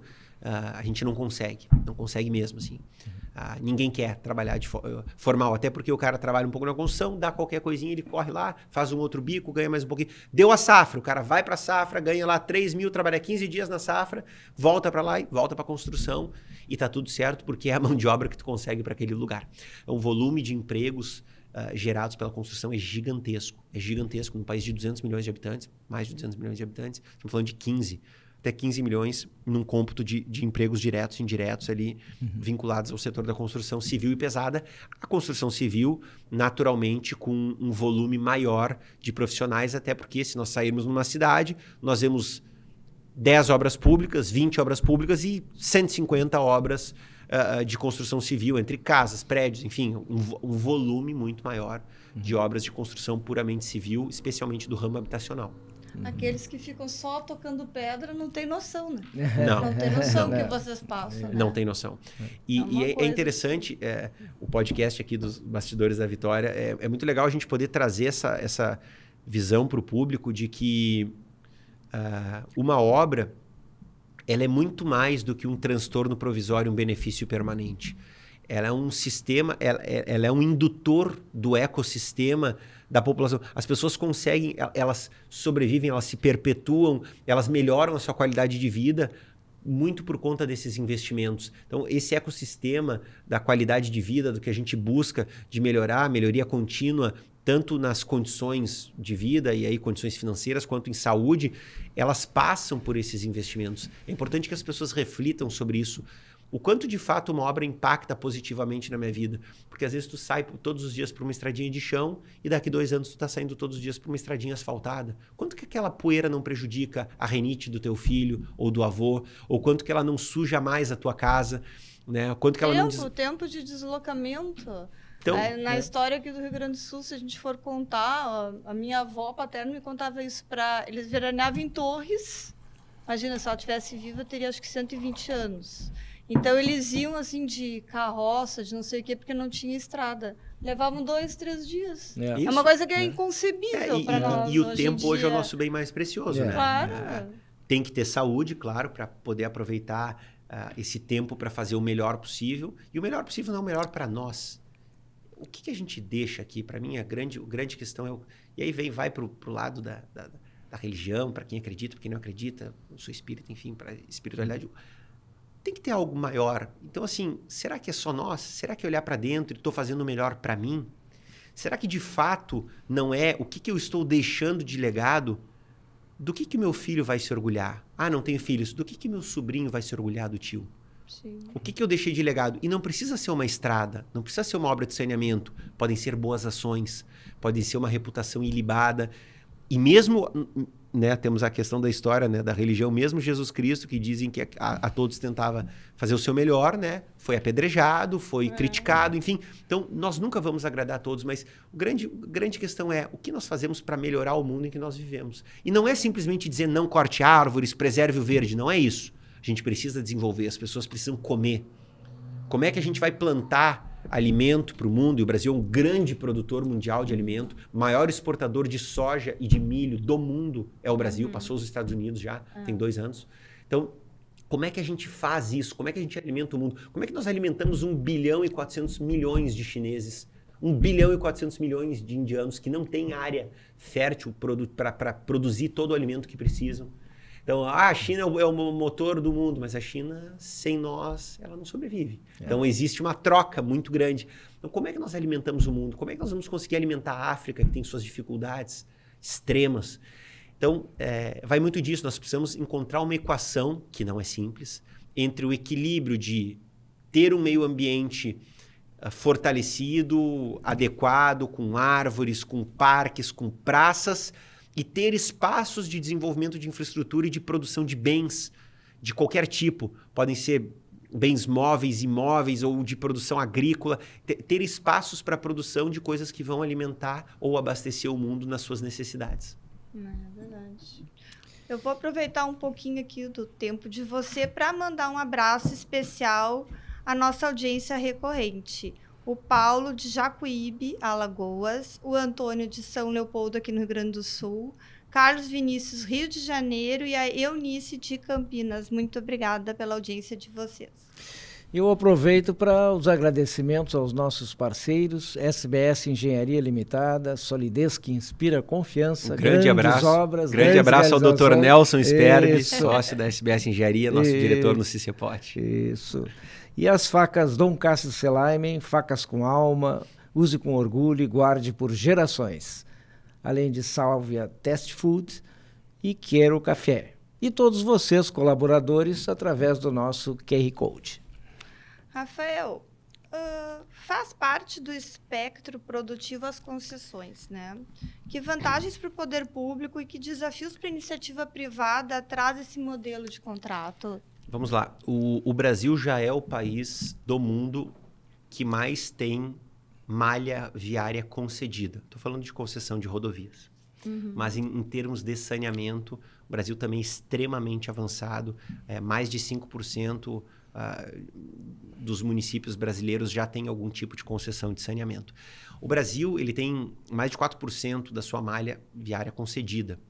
Speaker 3: a gente não consegue, não consegue mesmo, assim. Uhum ah, ninguém quer trabalhar de eh, formal, até porque o cara trabalha um pouco na construção, dá qualquer coisinha, ele corre lá, faz um outro bico, ganha mais um pouquinho. Deu a safra, o cara vai para a safra, ganha lá 3 mil, trabalha 15 dias na safra, volta para lá e volta para a construção e tá tudo certo, porque é a mão de obra que tu consegue para aquele lugar. o é volume de empregos uh, gerados pela construção é gigantesco. É gigantesco. Num país de 200 milhões de habitantes, mais de 200 milhões de habitantes, estamos falando de 15 até 15 milhões num cômputo de, de empregos diretos e indiretos ali uhum. vinculados ao setor da construção civil e pesada. A construção civil, naturalmente, com um volume maior de profissionais, até porque se nós sairmos numa cidade, nós vemos 10 obras públicas, 20 obras públicas e 150 obras uh, de construção civil, entre casas, prédios, enfim, um, um volume muito maior uhum. de obras de construção puramente civil, especialmente do ramo habitacional.
Speaker 2: Uhum. Aqueles que ficam só tocando pedra não tem noção, né?
Speaker 3: É. Não. Não tem noção não. que vocês passam. Né? Não tem noção. E é, e é, é interessante, é, o podcast aqui dos Bastidores da Vitória, é, é muito legal a gente poder trazer essa, essa visão para o público de que uh, uma obra ela é muito mais do que um transtorno provisório, um benefício permanente. Ela é um sistema, ela, ela é um indutor do ecossistema da população. As pessoas conseguem, elas sobrevivem, elas se perpetuam, elas melhoram a sua qualidade de vida muito por conta desses investimentos. Então, esse ecossistema da qualidade de vida, do que a gente busca de melhorar, melhoria contínua, tanto nas condições de vida e aí condições financeiras quanto em saúde, elas passam por esses investimentos. É importante que as pessoas reflitam sobre isso o quanto de fato uma obra impacta positivamente na minha vida. Porque às vezes tu sai todos os dias para uma estradinha de chão e daqui dois anos tu está saindo todos os dias para uma estradinha asfaltada. Quanto que aquela poeira não prejudica a renite do teu filho ou do avô? Ou quanto que ela não suja mais a tua casa? Né? Quanto que ela tempo, não des...
Speaker 2: tempo de deslocamento. Então, é, na né? história aqui do Rio Grande do Sul, se a gente for contar, a minha avó paterna me contava isso para eles veraneavam em Torres. Imagina se ela tivesse viva, teria acho que 120 anos. Então eles iam assim de carroça, de não sei o quê, porque não tinha estrada. Levavam dois, três dias. É, é uma coisa que é, é. inconcebível é, para nós. E o tempo hoje é o nosso bem
Speaker 3: mais precioso, é. né? Claro. É. tem que ter saúde, claro, para poder aproveitar uh, esse tempo para fazer o melhor possível. E o melhor possível não é o melhor para nós. O que, que, a gente deixa aqui? Para mim, a grande, a grande questão é. O... E aí vem, vai para o lado da, da, da religião, para quem acredita, para quem não acredita, o seu espírito, enfim, para espiritualidade. Uhum tem que ter algo maior. Então, assim, será que é só nós? Será que olhar para dentro e estou fazendo o melhor para mim? Será que de fato não é o que, que eu estou deixando de legado? Do que que meu filho vai se orgulhar? Ah, não tenho filhos. Do que que meu sobrinho vai se orgulhar do tio? Sim. O que, que eu deixei de legado? E não precisa ser uma estrada, não precisa ser uma obra de saneamento. Podem ser boas ações, podem ser uma reputação ilibada. E mesmo hum, hum, né, temos a questão da história né, da religião, mesmo Jesus Cristo, que dizem que a, a todos tentava fazer o seu melhor, né, foi apedrejado, foi é. criticado, enfim. Então, nós nunca vamos agradar a todos, mas a grande, grande questão é o que nós fazemos para melhorar o mundo em que nós vivemos. E não é simplesmente dizer não corte árvores, preserve o verde, não é isso. A gente precisa desenvolver, as pessoas precisam comer. Como é que a gente vai plantar alimento para o mundo, e o Brasil é um grande produtor mundial de uhum. alimento, maior exportador de soja e de milho do mundo é o Brasil, uhum. passou os Estados Unidos já, uhum. tem dois anos. Então, como é que a gente faz isso? Como é que a gente alimenta o mundo? Como é que nós alimentamos 1 bilhão e 400 milhões de chineses? 1 bilhão e 400 milhões de indianos que não têm área fértil para produ produzir todo o alimento que precisam? Então, ah, a China é, é o motor do mundo, mas a China, sem nós, ela não sobrevive. É. Então, existe uma troca muito grande. Então, como é que nós alimentamos o mundo? Como é que nós vamos conseguir alimentar a África, que tem suas dificuldades extremas? Então, é, vai muito disso. Nós precisamos encontrar uma equação, que não é simples, entre o equilíbrio de ter um meio ambiente ah, fortalecido, adequado, com árvores, com parques, com praças, e ter espaços de desenvolvimento de infraestrutura e de produção de bens de qualquer tipo. Podem ser bens móveis, imóveis ou de produção agrícola, ter espaços para a produção de coisas que vão alimentar ou abastecer o mundo nas suas necessidades.
Speaker 2: é verdade. Eu vou aproveitar um pouquinho aqui do tempo de você para mandar um abraço especial à nossa audiência recorrente o Paulo de Jacuípe, Alagoas, o Antônio de São Leopoldo, aqui no Rio Grande do Sul, Carlos Vinícius, Rio de Janeiro, e a Eunice de Campinas. Muito obrigada pela audiência de vocês.
Speaker 1: Eu aproveito para os agradecimentos aos nossos parceiros, SBS Engenharia Limitada, Solidez que inspira confiança, um grande abraço, obras, grande abraço ao Dr. Nelson Sperbe, sócio da
Speaker 3: SBS Engenharia, nosso isso, diretor no Cicepote. Isso.
Speaker 1: E as facas Dom Cássio Selaimen, facas com alma, use com orgulho e guarde por gerações. Além de a Test Food e Quero Café. E todos vocês, colaboradores, através do nosso QR Code.
Speaker 2: Rafael, uh, faz parte do espectro produtivo as concessões, né? Que vantagens para o poder público e que desafios para a iniciativa privada traz esse modelo de contrato?
Speaker 3: Vamos lá. O, o Brasil já é o país do mundo que mais tem malha viária concedida. Estou falando de concessão de rodovias. Uhum. Mas em, em, termos de saneamento, o Brasil também é extremamente avançado. É, mais de 5% uh, ah, dos municípios brasileiros já tem algum tipo de concessão de saneamento. O Brasil ele tem mais de 4% da sua malha viária concedida.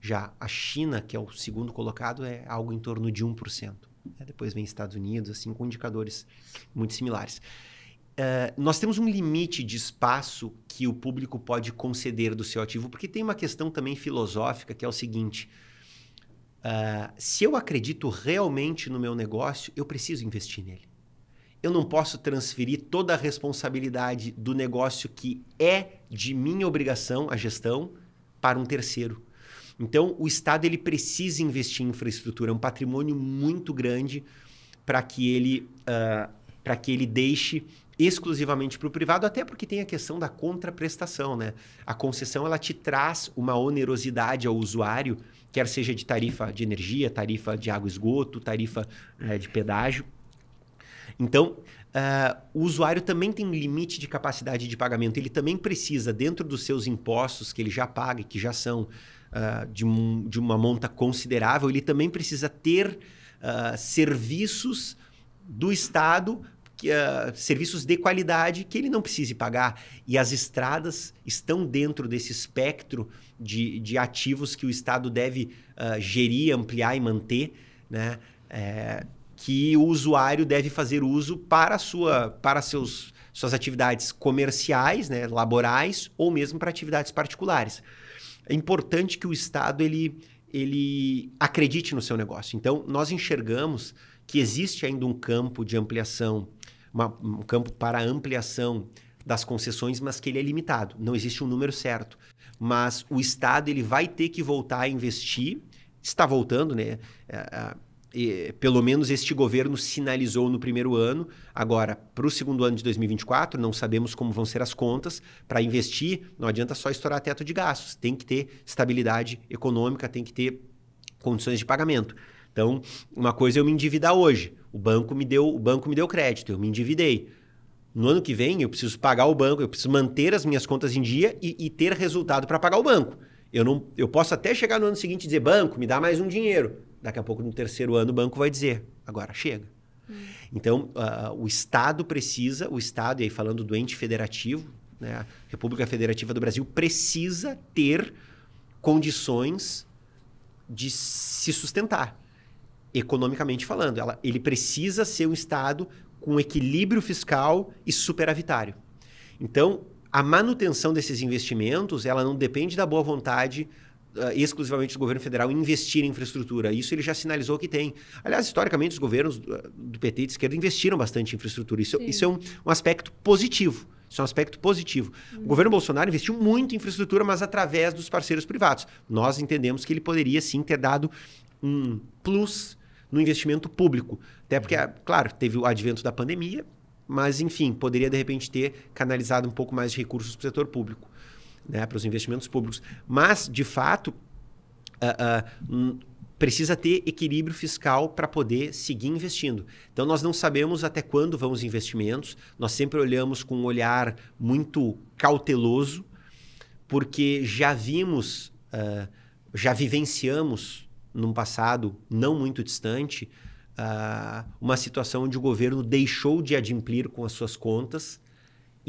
Speaker 3: Já a China, que é o segundo colocado, é algo em torno de 1%. Né? Depois vem Estados Unidos, assim, com indicadores muito similares. Uh, nós temos um limite de espaço que o público pode conceder do seu ativo, porque tem uma questão também filosófica que é o seguinte: uh, se eu acredito realmente no meu negócio, eu preciso investir nele. Eu não posso transferir toda a responsabilidade do negócio que é de minha obrigação, a gestão, para um terceiro. Então, o Estado ele precisa investir em infraestrutura, é um patrimônio muito grande para que ele uh, para que ele deixe exclusivamente para o privado, até porque tem a questão da contraprestação, né? A concessão ela te traz uma onerosidade ao usuário, quer seja de tarifa de energia, tarifa de água e esgoto, tarifa eh, de pedágio. Então, uh, o usuário também tem um limite de capacidade de pagamento. Ele também precisa, dentro dos seus impostos que ele já paga, que já são uh, de, um, de, uma monta considerável, ele também precisa ter uh, serviços do Estado que, uh, serviços de qualidade que ele não precise pagar. E as estradas estão dentro desse espectro de, de ativos que o Estado deve uh, gerir, ampliar e manter, né? É, que o usuário deve fazer uso para, sua, para seus, suas atividades comerciais, né? laborais, ou mesmo para atividades particulares é importante que o Estado ele, ele acredite no seu negócio. Então, nós enxergamos que existe ainda um campo de ampliação, uma, um campo para ampliação das concessões, mas que ele é limitado. Não existe um número certo. Mas o Estado ele vai ter que voltar a investir, está voltando, né? É, é e, pelo menos este governo sinalizou no primeiro ano. Agora, para o segundo ano de 2024, não sabemos como vão ser as contas. Para investir, não adianta só estourar teto de gastos. Tem que ter estabilidade econômica, tem que ter condições de pagamento. Então, uma coisa é eu me endividar hoje. O banco me deu, o banco me deu crédito, eu me endividei. No ano que vem, eu preciso pagar o banco, eu preciso manter as minhas contas em dia e, e ter resultado para pagar o banco. Eu, não, eu posso até chegar no ano seguinte e dizer: banco, me dá mais um dinheiro. Daqui a pouco, no terceiro ano, o banco vai dizer: agora chega. Hum. Então, uh, o Estado precisa, o Estado, e aí falando do ente federativo, né, a República Federativa do Brasil precisa ter condições de se sustentar, economicamente falando. Ela, ele precisa ser um Estado com equilíbrio fiscal e superavitário. Então, a manutenção desses investimentos, ela não depende da boa vontade uh, exclusivamente do governo federal investir em infraestrutura. Isso ele já sinalizou que tem. Aliás, historicamente, os governos ah, do PT e de esquerda investiram bastante em infraestrutura. Isso, é, isso é um, um, aspecto positivo. Isso é um aspecto positivo. Hum. O governo Bolsonaro investiu muito em infraestrutura, mas através dos parceiros privados. Nós entendemos que ele poderia sim ter dado um plus no investimento público. Até porque, ah, claro, teve o advento da pandemia, mas enfim, poderia de repente ter canalizado um pouco mais de recursos para o setor público né, para os investimentos públicos. Mas, de fato, uh, ah, uh, ah, um, precisa ter equilíbrio fiscal para poder seguir investindo. Então, nós não sabemos até quando vão os investimentos, nós sempre olhamos com um olhar muito cauteloso, porque já vimos, uh, já vivenciamos num passado não muito distante, uh, uma situação onde o governo deixou de adimplir com as suas contas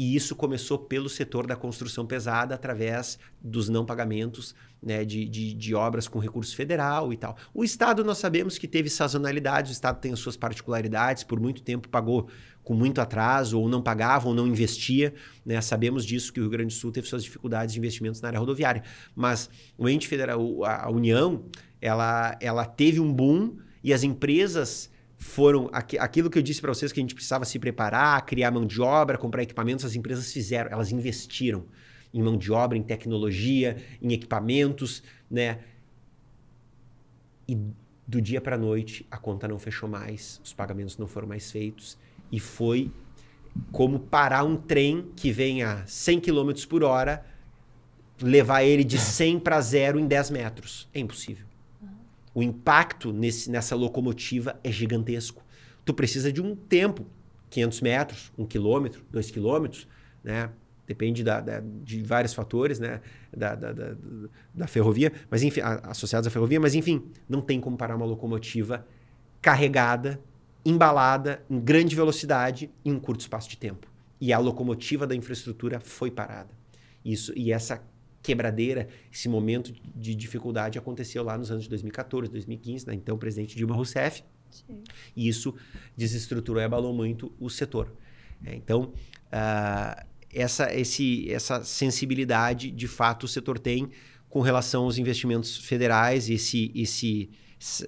Speaker 3: e isso começou pelo setor da construção pesada, através dos não pagamentos né, de, de, de, obras com recurso federal e tal. O Estado, nós sabemos que teve sazonalidades, o Estado tem as suas particularidades, por muito tempo pagou com muito atraso, ou não pagava, ou não investia. Né? Sabemos disso que o Rio Grande do Sul teve suas dificuldades de investimentos na área rodoviária. Mas o ente federal, a União, ela, ela teve um boom e as empresas foram aqu aquilo que eu disse para vocês que a gente precisava se preparar, criar mão de obra, comprar equipamentos, as empresas fizeram, elas investiram em mão de obra, em tecnologia, em equipamentos, né? E do dia para a noite a conta não fechou mais, os pagamentos não foram mais feitos e foi como parar um trem que vem a 100 km por hora, levar ele de 100 para zero em 10 metros. É impossível. O impacto nesse, nessa locomotiva é gigantesco. Tu precisa de um tempo, 500 metros, 1 quilômetro, 2 quilômetros, né? Depende da, da, de vários fatores, né? Da, da, da ferrovia, mas enfim, associados à ferrovia, mas enfim, não tem como parar uma locomotiva carregada, embalada, em grande velocidade, em um curto espaço de tempo. E a locomotiva da infraestrutura foi parada. Isso, e essa quebradeira, esse momento de dificuldade aconteceu lá nos anos de 2014, 2015, né? então presidente Dilma Rousseff. Sim. E isso desestruturou e abalou muito o setor. É, então, uh, essa, esse, essa sensibilidade, de fato, o setor tem com relação aos investimentos federais, esse, esse,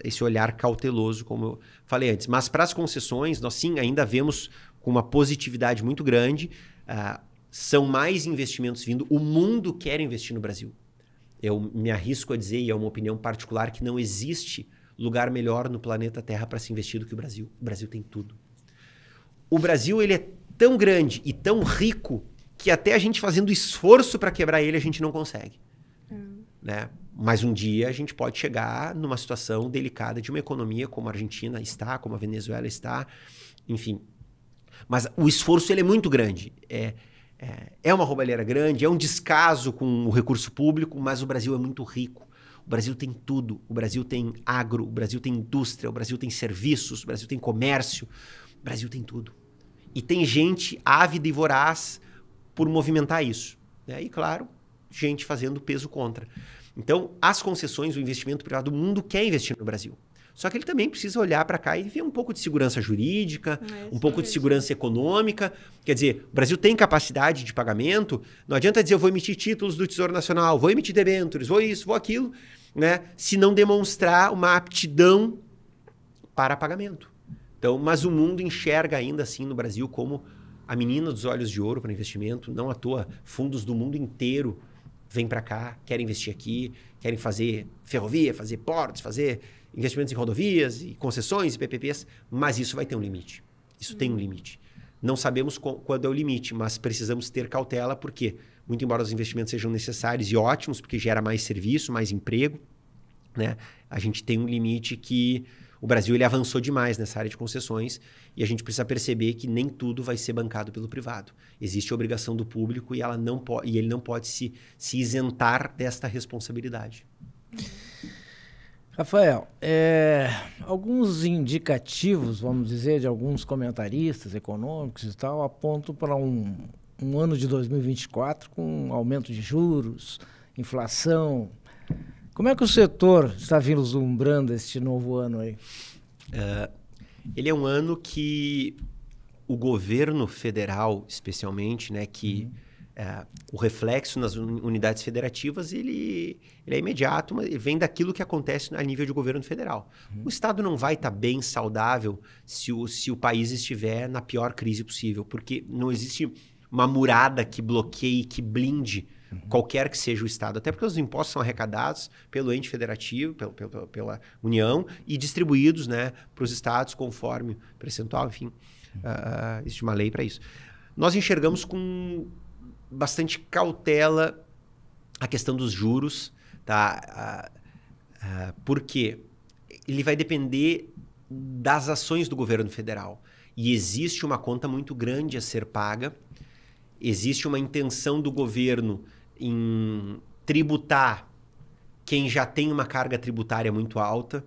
Speaker 3: esse olhar cauteloso, como eu falei antes. Mas para as concessões, nós sim ainda vemos com uma positividade muito grande. Ah, são mais investimentos vindo. O mundo quer investir no Brasil. Eu me arrisco a dizer, e é uma opinião particular, que não existe lugar melhor no planeta Terra para se investir do que o Brasil. O Brasil tem tudo. O Brasil ele é tão grande e tão rico que até a gente fazendo esforço para quebrar ele, a gente não consegue. Hum. Né? Mas um dia a gente pode chegar numa situação delicada de uma economia como a Argentina está, como a Venezuela está, enfim. Mas o esforço ele é muito grande. É, é, é uma roubalheira grande, é um descaso com o recurso público, mas o Brasil é muito rico. O Brasil tem tudo. O Brasil tem agro, o Brasil tem indústria, o Brasil tem serviços, o Brasil tem comércio. O Brasil tem tudo. E tem gente ávida e voraz por movimentar isso. Né? E, claro, gente fazendo peso contra. Então, as concessões, o investimento privado, o mundo quer investir no Brasil. Só que ele também precisa olhar para cá e ver um pouco de segurança jurídica, é um pouco é de segurança econômica. Quer dizer, o Brasil tem capacidade de pagamento. Não adianta dizer eu vou emitir títulos do Tesouro Nacional, vou emitir debêntures, vou isso, vou aquilo, né? Se não demonstrar uma aptidão para pagamento. Então, mas o mundo enxerga ainda assim no Brasil como a menina dos olhos de ouro para investimento. Não à toa, fundos do mundo inteiro vêm para cá, querem investir aqui, querem fazer ferrovia, fazer portos, fazer investimentos em rodovias e concessões e PPPs, mas isso vai ter um limite. Isso tem um limite. Não sabemos quando é o limite, mas precisamos ter cautela, porque, muito embora os investimentos sejam necessários e ótimos, porque gera mais serviço, mais emprego, né? a gente tem um limite que o Brasil ele avançou demais nessa área de concessões e a gente precisa perceber que nem tudo vai ser bancado pelo privado. Existe a obrigação do público e, ela não e ele não pode se, se isentar desta responsabilidade.
Speaker 1: Rafael, é, alguns indicativos, vamos dizer, de alguns comentaristas econômicos e tal, apontam para um, um ano de 2024 com aumento de juros, inflação. Como é que o setor está vislumbrando este novo
Speaker 3: ano aí? É, ele é um ano que o governo federal, especialmente, né, que uhum é, o reflexo nas unidades federativas ele, ele é imediato, mas vem daquilo que acontece a nível de governo federal. Uhum. O Estado não vai estar tá bem saudável se o, se o país estiver na pior crise possível, porque não existe uma murada que bloqueie, que blinde uhum. qualquer que seja o Estado. Até porque os impostos são arrecadados pelo ente federativo, pelo, pelo pela União, e distribuídos né, para os Estados conforme percentual, enfim. Uhum. Uh, existe uma lei para isso. Nós enxergamos com bastante cautela a questão dos juros, tá? porque ele vai depender das ações do governo federal. E existe uma conta muito grande a ser paga, existe uma intenção do governo em tributar quem já tem uma carga tributária muito alta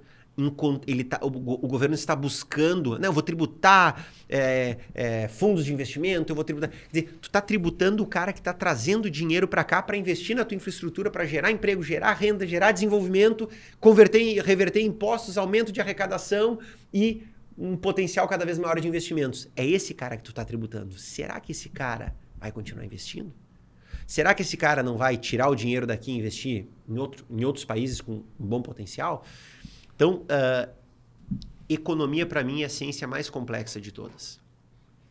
Speaker 3: ele tá, o, o, governo está buscando, não, né, eu vou tributar é, é, fundos de investimento, eu vou tributar. Quer dizer, tu está tributando o cara que está trazendo dinheiro para cá para investir na tua infraestrutura, para gerar emprego, gerar renda, gerar desenvolvimento, converter, reverter impostos, aumento de arrecadação e um potencial cada vez maior de investimentos. É esse cara que tu está tributando. Será que esse cara vai continuar investindo? Será que esse cara não vai tirar o dinheiro daqui e investir em, outro, em outros países com um bom potencial? Então, uh, economia para mim é a ciência mais complexa de todas.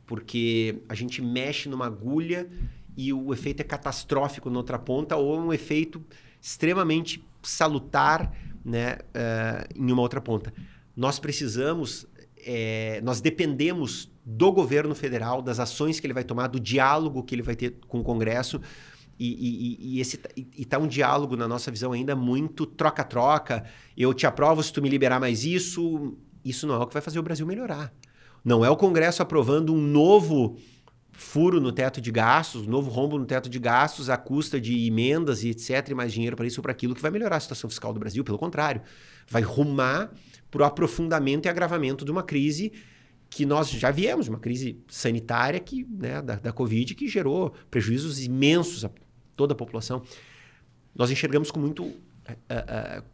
Speaker 3: Porque a gente mexe numa agulha e o efeito é catastrófico na outra ponta ou é um efeito extremamente salutar né, uh, em uma outra ponta. Nós precisamos, é, nós dependemos do governo federal, das ações que ele vai tomar, do diálogo que ele vai ter com o Congresso, e, e, e, esse, e, e tá um diálogo, na nossa visão, ainda muito troca-troca. Eu te aprovo se tu me liberar mais isso. Isso não é o que vai fazer o Brasil melhorar. Não é o Congresso aprovando um novo furo no teto de gastos, um novo rombo no teto de gastos à custa de emendas e etc. E mais dinheiro para isso ou para aquilo que vai melhorar a situação fiscal do Brasil. Pelo contrário, vai rumar para o aprofundamento e agravamento de uma crise que nós já viemos, uma crise sanitária que, né, da, da Covid que gerou prejuízos imensos toda a população, nós enxergamos com muito. Uh, uh,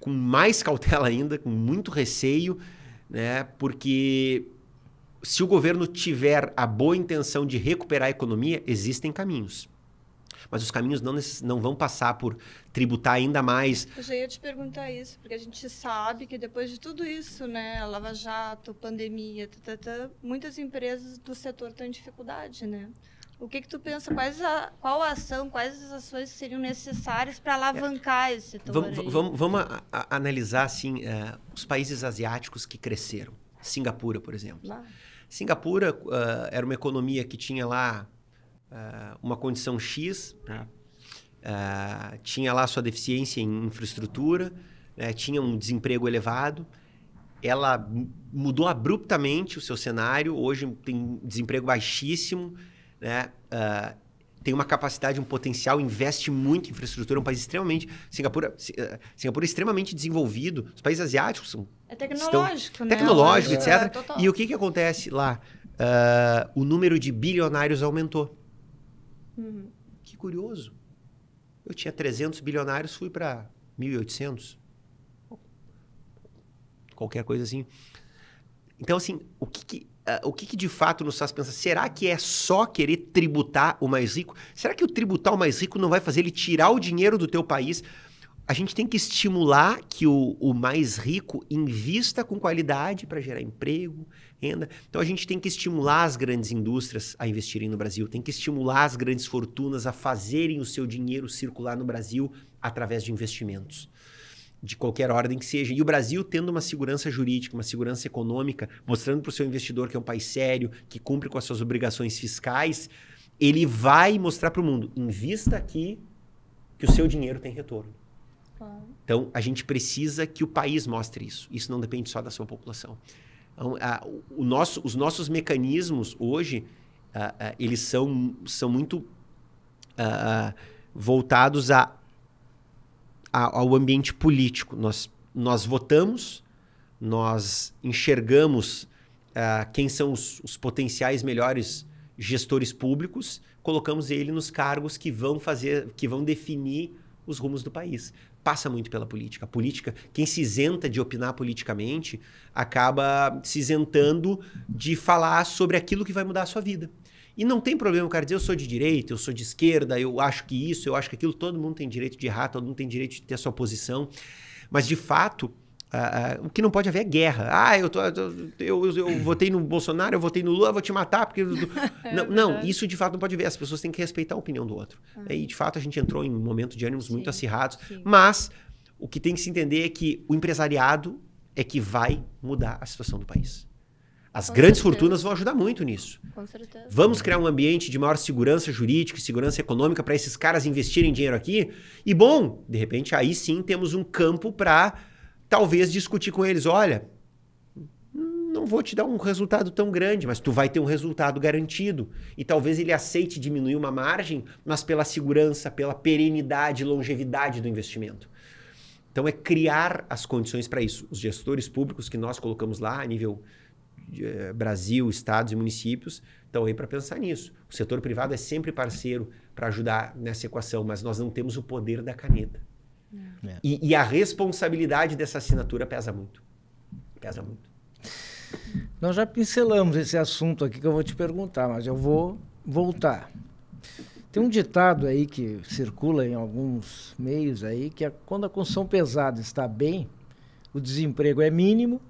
Speaker 3: com mais cautela ainda, com muito receio, né? Porque se o governo tiver a boa intenção de recuperar a economia, existem caminhos. Mas os caminhos não, não vão passar por tributar ainda mais.
Speaker 2: Eu já ia te perguntar isso, porque a gente sabe que depois de tudo isso, né, Lava Jato, pandemia, tata, muitas empresas do setor estão em dificuldade, né? O que que tu pensa? Quais a, qual ação, quais as ações seriam necessárias para alavancar é. esse setor? Vamos, vamos,
Speaker 3: vamos a, a, analisar assim uh, os países asiáticos que cresceram. Singapura, por exemplo. Lá. Singapura uh, era uma economia que tinha lá uh, uma condição X, né? tinha lá sua deficiência em infraestrutura, né? tinha um desemprego elevado ela mudou abruptamente o seu cenário. Hoje tem desemprego baixíssimo, né? Uh, tem uma capacidade, um potencial, investe muito em infraestrutura, é um país extremamente. Singapura, ah, Singapura é extremamente desenvolvido. Os países asiáticos são. É tecnológico, estão, né? Tecnológico, é, etc. É, e o que, que acontece lá? Uh, o número de bilionários aumentou. Uhum. Que curioso. Eu tinha 300 bilionários, fui para 1.800. Qualquer coisa assim. Então, assim, o que, que ah, o que, que, de fato nos faz pensar? Será que é só querer tributar o mais rico? Será que o tributar o mais rico não vai fazer ele tirar o dinheiro do teu país? A gente tem que estimular que o, o mais rico invista com qualidade para gerar emprego, renda. Então a gente tem que estimular as grandes indústrias a investirem no Brasil, tem que estimular as grandes fortunas a fazerem o seu dinheiro circular no Brasil através de investimentos de qualquer ordem que seja. E o Brasil tendo uma segurança jurídica, uma segurança econômica, mostrando para o seu investidor que é um país sério, que cumpre com as suas obrigações fiscais, ele vai mostrar para o mundo: invista aqui, que o seu dinheiro tem retorno. Então, a gente precisa que o país mostre isso. Isso não depende só da sua população. Então, a, o nosso, os nossos mecanismos hoje, a, a, eles são, são muito voltados a ao ambiente político. Nós, nós votamos, nós enxergamos uh, quem são os, os potenciais melhores gestores públicos, colocamos ele nos cargos que vão fazer, que vão definir os rumos do país. Passa muito pela política. A política, quem se isenta de opinar politicamente, acaba se isentando de falar sobre aquilo que vai mudar a sua vida. E não tem problema o cara dizer eu sou de direita, eu sou de esquerda, eu acho que isso, eu acho que aquilo. Todo mundo tem direito de errar, todo mundo tem direito de ter a sua posição. Mas, de fato, Uh, uh, o que não pode haver é guerra. Ah, eu, tô, eu, eu, eu votei no Bolsonaro, eu votei no Lula, eu vou te matar. porque é não, não, isso de fato não pode haver. As pessoas têm que respeitar a opinião do outro. Ah. E de fato a gente entrou em um momento de ânimos sim, muito acirrados. Sim. Mas o que tem que se entender é que o empresariado é que vai mudar a situação do país. As Com grandes certeza. fortunas vão ajudar muito nisso. Com certeza. Vamos criar um ambiente de maior segurança jurídica e segurança econômica para esses caras investirem dinheiro aqui. E bom, de repente aí sim temos um campo para talvez discutir com eles, olha, não vou te dar um resultado tão grande, mas tu vai ter um resultado garantido. E talvez ele aceite diminuir uma margem, mas pela segurança, pela perenidade, longevidade do investimento. Então é criar as condições para isso. Os gestores públicos que nós colocamos lá a nível eh, Brasil, estados e municípios estão aí para pensar nisso. O setor privado é sempre parceiro para ajudar nessa equação, mas nós não temos o poder da caneta. É. E, e, a responsabilidade dessa assinatura pesa muito. Pesa muito.
Speaker 1: Nós já pincelamos esse assunto aqui que eu vou te perguntar, mas eu vou voltar. Tem um ditado aí que circula em alguns meios aí que é, quando a construção pesada está bem, o desemprego é mínimo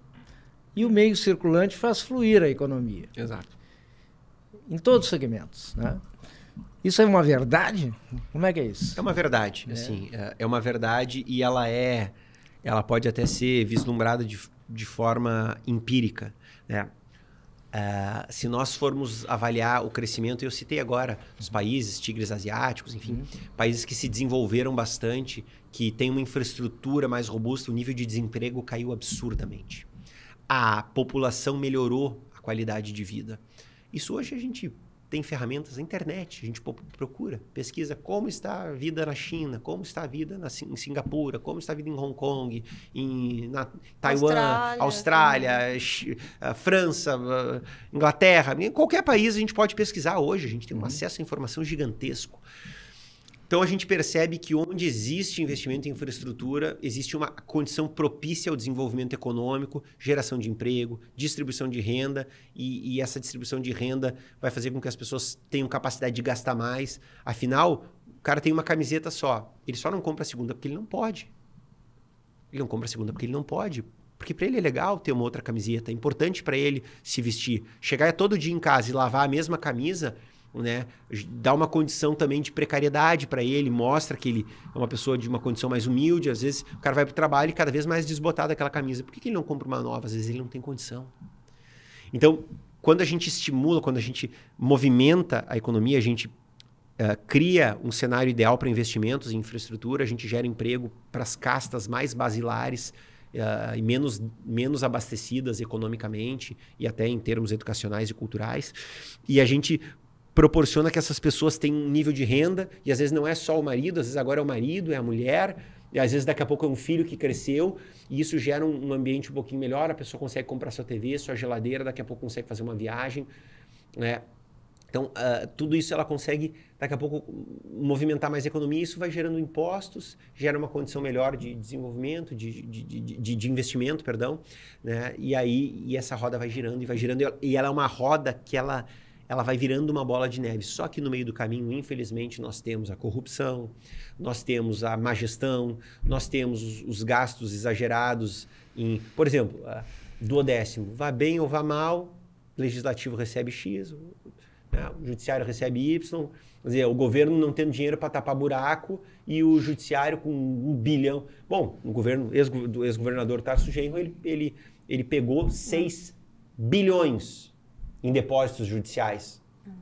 Speaker 1: e o meio circulante faz fluir a economia. Exato. Em todos os segmentos, né? Isso é uma verdade?
Speaker 3: Como é que é isso? É uma verdade, é. assim, é, é uma verdade e ela é, ela pode até ser vislumbrada de, de forma empírica, né? Uh, se nós formos avaliar o crescimento, eu citei agora os países, tigres asiáticos, enfim, uhum. países que se desenvolveram bastante, que têm uma infraestrutura mais robusta, o nível de desemprego caiu absurdamente a população melhorou a qualidade de vida. Isso hoje a gente tem ferramentas na internet, a gente procura, pesquisa como está a vida na China, como está a vida na, em Singapura, como está a vida em Hong Kong, em na, Taiwan, Austrália, Austrália né? eh, França, eh, Inglaterra, em qualquer país a gente pode pesquisar hoje, a gente tem um uhum. acesso à informação gigantesco. Então a gente percebe que onde existe investimento em infraestrutura, existe uma condição propícia ao desenvolvimento econômico, geração de emprego, distribuição de renda, e, e, essa distribuição de renda vai fazer com que as pessoas tenham capacidade de gastar mais. Afinal, o cara tem uma camiseta só. Ele só não compra a segunda porque ele não pode. Ele não compra a segunda porque ele não pode. Porque para ele é legal ter uma outra camiseta, é importante para ele se vestir. Chegar todo dia em casa e lavar a mesma camisa né? Dá uma condição também de precariedade para ele, mostra que ele é uma pessoa de uma condição mais humilde. Às vezes o cara vai para o trabalho e cada vez mais desbotado aquela camisa. Por que, que ele não compra uma nova? Às vezes ele não tem condição. Então, quando a gente estimula, quando a gente movimenta a economia, a gente Uh, cria um cenário ideal para investimentos em infraestrutura, a gente gera emprego para as castas mais basilares uh, e menos, menos abastecidas economicamente e até em termos educacionais e culturais. E a gente proporciona que essas pessoas tenham um nível de renda, e às vezes não é só o marido, às vezes agora é o marido, é a mulher, e às vezes daqui a pouco é um filho que cresceu, e isso gera um, um ambiente um pouquinho melhor, a pessoa consegue comprar sua TV, sua geladeira, daqui a pouco consegue fazer uma viagem. Né? Então, uh, tudo isso ela consegue, daqui a pouco, movimentar mais a economia, isso vai gerando impostos, gera uma condição melhor de desenvolvimento, de, de, de, de investimento, perdão, né? e aí e essa roda vai girando e vai girando, e ela é uma roda que ela ela vai virando uma bola de neve. Só que no meio do caminho, infelizmente, nós temos a corrupção, nós temos a má gestão, nós temos os, gastos exagerados em, por exemplo, do décimo vá bem ou vá mal, o legislativo recebe X, né? o judiciário recebe Y, quer dizer, o governo não tendo dinheiro para tapar buraco e o judiciário com um bilhão. Bom, o governo ex, ex-governador Tarso Genro, ele, ele, ele pegou 6 bilhões em depósitos judiciais.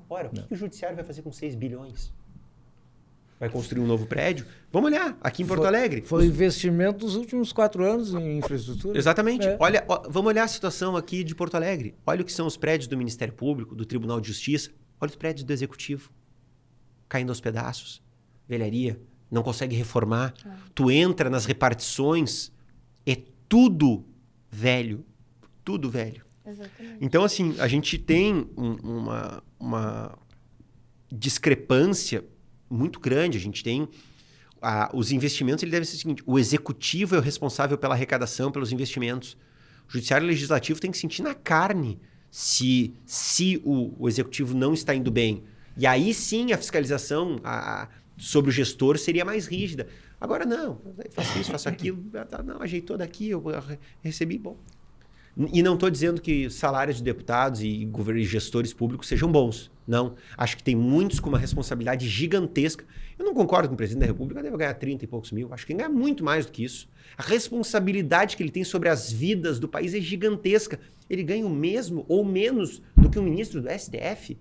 Speaker 3: Ora, o que, que, o judiciário vai fazer com 6 bilhões? Vai construir um novo prédio?
Speaker 1: Vamos olhar, aqui em Porto foi, Alegre. Foi Os... investimento dos últimos quatro anos em infraestrutura. Exatamente. É.
Speaker 3: Olha, ó, vamos olhar a situação aqui de Porto Alegre. Olha o que são os prédios do Ministério Público, do Tribunal de Justiça. Olha os prédios do Executivo caindo aos pedaços. Velharia, não consegue reformar. É. Tu entra nas repartições, é tudo velho. Tudo velho. Exatamente. Então, assim, a gente tem um, uma, uma discrepância muito grande. A gente tem a, os investimentos, ele deve ser o seguinte: o executivo é o responsável pela arrecadação, pelos investimentos. O judiciário legislativo tem que sentir na carne se, se o, o executivo não está indo bem. E aí sim a fiscalização a, a, sobre o gestor seria mais rígida. Agora não, faço isso, faço aquilo, tá, não, ajeitou daqui, eu recebi, bom, e não estou dizendo que salários de deputados e gestores públicos sejam bons. Não. Acho que tem muitos com uma responsabilidade gigantesca. Eu não concordo com o presidente da República, deve ganhar 30 e poucos mil. Acho que ele ganha muito mais do que isso. A responsabilidade que ele tem sobre as vidas do país é gigantesca. Ele ganha o mesmo ou menos do que um ministro do STF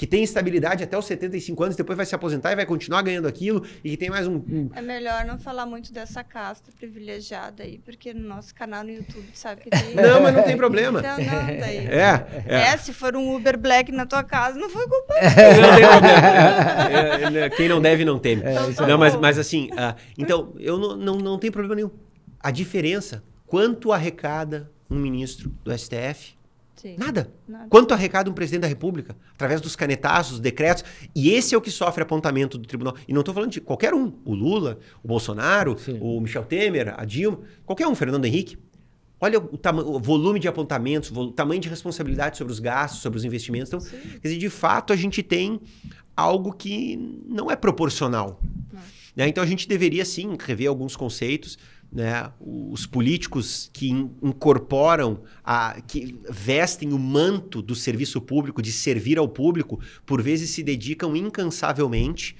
Speaker 3: que tem estabilidade até os 75 anos, depois vai se aposentar e vai continuar ganhando aquilo, e que tem mais um, um...
Speaker 2: É melhor não falar muito dessa casta privilegiada aí, porque no nosso canal no YouTube, sabe que tem...
Speaker 3: Não, mas não tem problema. Então, não, É, é. é,
Speaker 2: se for um Uber Black na tua casa, não foi culpa Não tem problema. É, é, quem não deve, não teme. É, não, não mas, mas
Speaker 3: assim, uh, então, eu não, não, não tem problema nenhum. A diferença, quanto arrecada um ministro do STF Nada. Nada. Quanto arrecada um presidente da República? Através dos canetaços, decretos. E esse é o que sofre apontamento do tribunal. E não estou falando de qualquer um. O Lula, o Bolsonaro, Sim. o Michel Temer, a Dilma, qualquer um, Fernando Henrique. Olha o, o volume de apontamentos, o tamanho de responsabilidade sobre os gastos, sobre os investimentos. Então, quer dizer, de fato, a gente tem algo que não é proporcional. Não. Né? Então a gente deveria sim rever alguns conceitos né, os políticos que incorporam, a, que vestem o manto do serviço público, de servir ao público, por vezes se dedicam incansavelmente.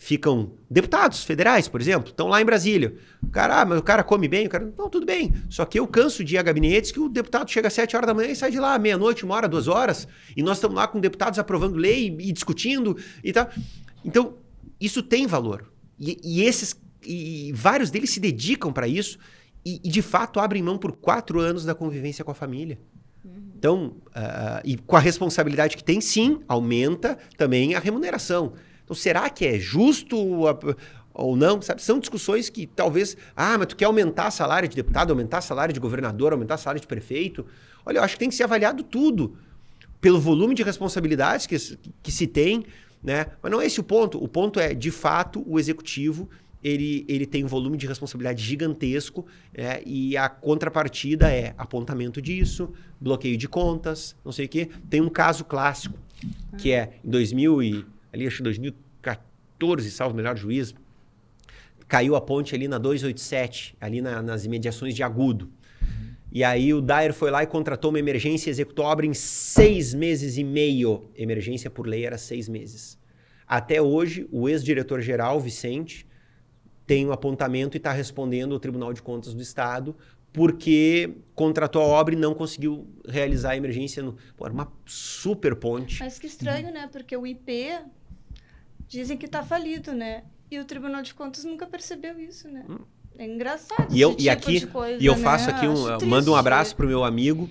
Speaker 3: Ficam deputados federais, por exemplo, estão lá em Brasília. O cara, ah, mas o cara come bem, o cara, não, tudo bem. Só que eu canso de ir a gabinetes que o deputado chega às 7 horas da manhã e sai de lá meia-noite, uma hora, duas horas, e nós estamos lá com deputados aprovando lei e, e discutindo e tal. Então, isso tem valor. e, e esses e vários deles se dedicam para isso e, e, de fato abrem mão por quatro anos da convivência com a família. Uhum. Então, uh, e com a responsabilidade que tem, sim, aumenta também a remuneração. Então, será que é justo a, ou não? Sabe? São discussões que talvez. Ah, mas tu quer aumentar salário de deputado, aumentar salário de governador, aumentar salário de prefeito? Olha, eu acho que tem que ser avaliado tudo pelo volume de responsabilidades que, que se tem, né? Mas não é esse o ponto. O ponto é, de fato, o executivo ele, ele tem um volume de responsabilidade gigantesco é, e a contrapartida é apontamento disso, bloqueio de contas, não sei o quê. Tem um caso clássico, que é em 2000 e, ali acho 2014, salvo o melhor juiz, caiu a ponte ali na 287, ali na, nas imediações de Agudo. E aí o Dyer foi lá e contratou uma emergência e executou a obra em seis meses e meio. Emergência por lei era seis meses. Até hoje, o ex-diretor-geral, Vicente, tem um apontamento e está respondendo ao Tribunal de Contas do Estado porque contratou a obra e não conseguiu realizar a emergência. No... Pô, era uma super ponte.
Speaker 2: Mas que estranho, né? Porque o IP dizem que está falido, né? E o Tribunal de Contas nunca percebeu isso, né? Hum. É engraçado. E eu, e tipo aqui, coisa, e eu né? faço né? aqui um, mando um abraço
Speaker 3: para o meu amigo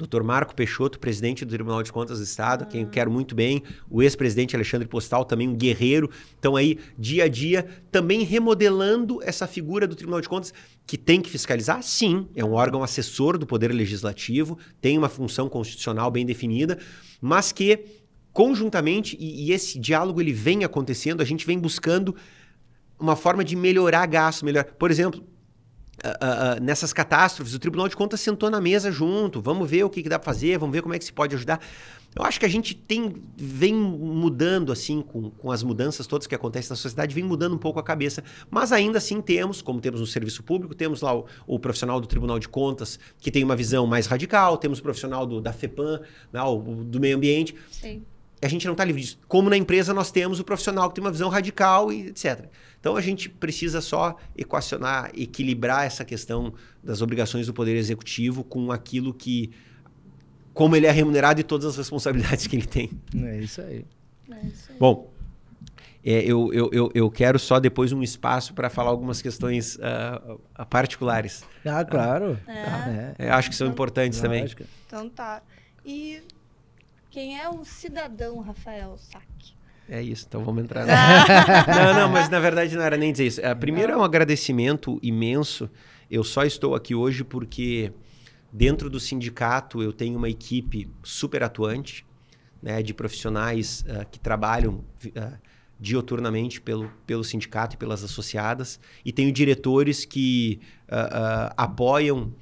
Speaker 3: Dr. Marco Peixoto, presidente do Tribunal de Contas do Estado, quem eu ah. quero muito bem, o ex-presidente Alexandre Postal, também um guerreiro. Então aí, dia a dia, também remodelando essa figura do Tribunal de Contas, que tem que fiscalizar, sim, é um órgão assessor do Poder Legislativo, tem uma função constitucional bem definida, mas que conjuntamente, e, e esse diálogo ele vem acontecendo, a gente vem buscando uma forma de melhorar gasto, melhor. Por exemplo, Uh, uh, nessas catástrofes, o Tribunal de Contas sentou na mesa junto, vamos ver o que, que dá para fazer, vamos ver como é que se pode ajudar. Eu acho que a gente tem, vem mudando, assim, com, com as mudanças todas que acontecem na sociedade, vem mudando um pouco a cabeça. Mas ainda assim temos, como temos no serviço público, temos lá o, o profissional do Tribunal de Contas, que tem uma visão mais radical, temos o profissional do, da FEPAM, né, o, do meio ambiente. Sim. A gente não está livre disso. Como na empresa nós temos o profissional que tem uma visão radical e etc. Então a gente precisa só equacionar, equilibrar essa questão das obrigações do Poder Executivo com aquilo que. como ele é remunerado e todas as responsabilidades que ele tem. É isso aí. É isso aí. Bom. É, eu, eu, eu, eu, quero só depois um espaço para falar algumas questões uh, particulares. Ah, ah, claro. é. É, acho que são importantes também.
Speaker 2: Então tá. E quem é o cidadão Rafael
Speaker 3: Sack? É isso, então vamos entrar. Na... não, não, mas na verdade não era nem dizer isso. É, primeiro é um agradecimento imenso. Eu só estou aqui hoje porque dentro do sindicato eu tenho uma equipe super atuante, né, de profissionais uh, que trabalham uh, dioturnamente pelo, pelo sindicato e pelas associadas, e tenho diretores que uh, apoiam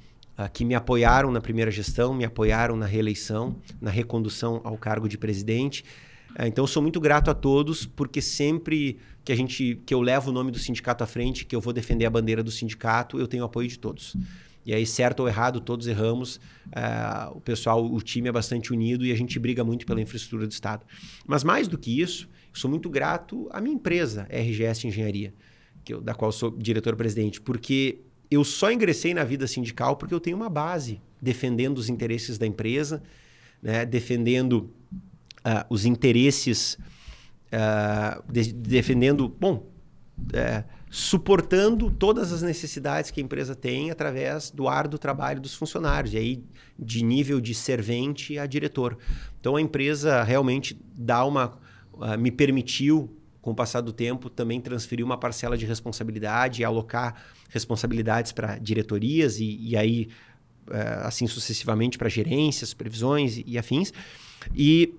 Speaker 3: que me apoiaram na primeira gestão, me apoiaram na reeleição, na recondução ao cargo de presidente. É, então eu sou muito grato a todos, porque sempre que a gente que eu levo o nome do sindicato à frente, que eu vou defender a bandeira do sindicato, eu tenho apoio de todos. E aí, certo ou errado, todos erramos. É, o pessoal, o time é bastante unido e a gente briga muito pela infraestrutura do Estado. Mas mais do que isso, sou muito grato à minha empresa, RGS Engenharia, que eu, da qual sou diretor-presidente, porque eu só ingressei na vida sindical porque eu tenho uma base defendendo os interesses da empresa, né, defendendo uh, os interesses, uh, de, defendendo, bom, é, suportando todas as necessidades que a empresa tem através do árduo trabalho dos funcionários, e aí de nível de servente a diretor. Então a empresa realmente dá uma. Ah, me permitiu com o passar do tempo, também transferir uma parcela de responsabilidade e alocar responsabilidades para diretorias e, e aí, eh, assim sucessivamente, para gerências, previsões e, e, afins. E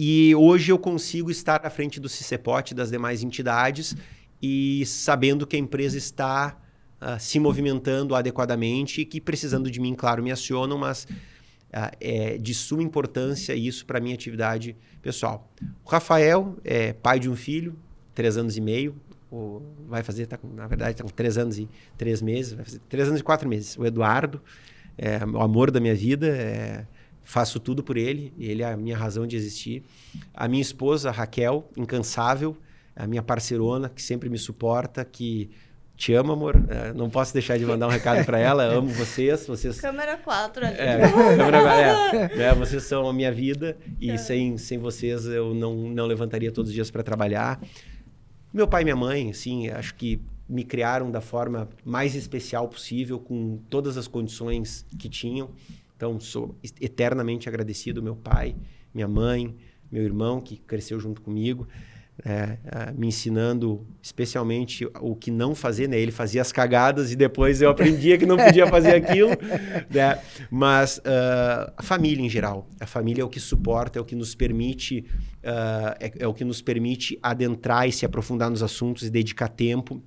Speaker 3: e hoje eu consigo estar à frente do CICEPOT e das demais entidades e sabendo que a empresa está uh, se movimentando adequadamente e que precisando de mim, claro, me acionam, mas uh, é de suma importância isso para a minha atividade pessoal. O Rafael é pai de um filho, três anos e meio, vai fazer, tá, na verdade, está com três anos e três meses, vai fazer três anos e quatro meses. O Eduardo, é, o amor da minha vida, é, faço tudo por ele, ele é a minha razão de existir. A minha esposa, Raquel, incansável, a minha parceirona, que sempre me suporta, que te ama amor. É, não posso deixar de mandar um recado para ela. Amo vocês. vocês...
Speaker 2: Câmera 4 ali. É, câmera,
Speaker 3: é, é, vocês são a minha vida e é. sem, sem vocês eu não, não levantaria todos os dias para trabalhar. Meu pai e minha mãe, sim, acho que me criaram da forma mais especial possível, com todas as condições que tinham. Então, sou eternamente agradecido ao meu pai, minha mãe, meu irmão, que cresceu junto comigo, é, é, me ensinando especialmente o que não fazer, né? Ele fazia as cagadas e depois eu aprendia que não podia fazer aquilo, né? Mas uh, a família em geral, a família é o que suporta, é o que nos permite, uh, é, é o que nos permite adentrar e se aprofundar nos assuntos e dedicar tempo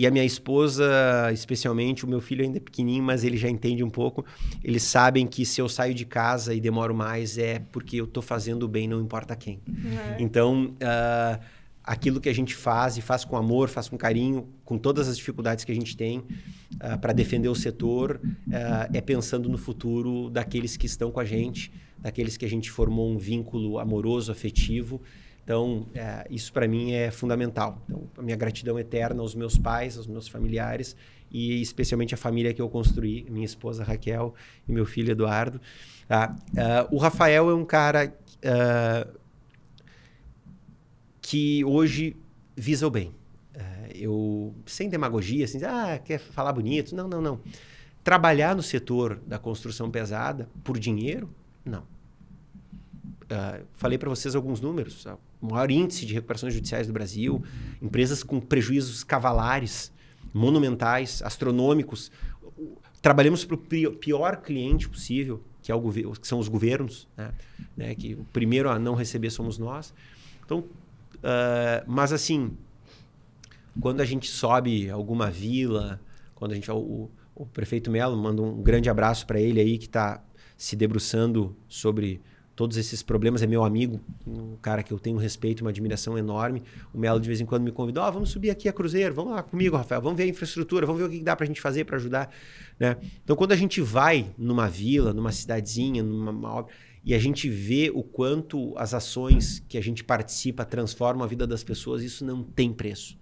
Speaker 3: e a minha esposa, especialmente, o meu filho ainda é pequenininho, mas ele já entende um pouco. Eles sabem que se eu saio de casa e demoro mais é porque eu estou fazendo bem, não importa quem. Uhum. Então, uh, aquilo que a gente faz e faz com amor, faz com carinho, com todas as dificuldades que a gente tem uh, ah, para defender o setor, uh, é pensando no futuro daqueles que estão com a gente, daqueles que a gente formou um vínculo amoroso, afetivo. Então, é, isso para mim é fundamental. Então, a minha gratidão eterna aos meus pais, aos meus familiares e especialmente a família que eu construí, minha esposa Raquel e meu filho Eduardo. Tá? Uh, o Rafael é um cara uh, que hoje visa o bem. Uh, eu, sem demagogia, assim, ah, quer falar bonito? Não, não, não. Trabalhar no setor da construção pesada por dinheiro? Não. falei para vocês alguns números maior índice de recuperações judiciais do Brasil, empresas com prejuízos cavalares, monumentais, astronômicos. Trabalhamos para o pior cliente possível, que, é o que são os governos, né? né? que o primeiro a não receber somos nós. Então, uh, mas assim, quando a gente sobe alguma vila, quando a gente o, o prefeito Melo manda um grande abraço para ele aí que está se debruçando sobre todos esses problemas. É meu amigo, um cara que eu tenho um respeito, uma admiração enorme. O Melo de vez em quando me convidou: oh, vamos subir aqui a Cruzeiro, vamos lá comigo, Rafael, vamos ver a infraestrutura, vamos ver o que dá para a gente fazer para ajudar. Né? Então, quando a gente vai numa vila, numa cidadezinha, numa obra, e a gente vê o quanto as ações que a gente participa transformam a vida das pessoas, isso não tem preço.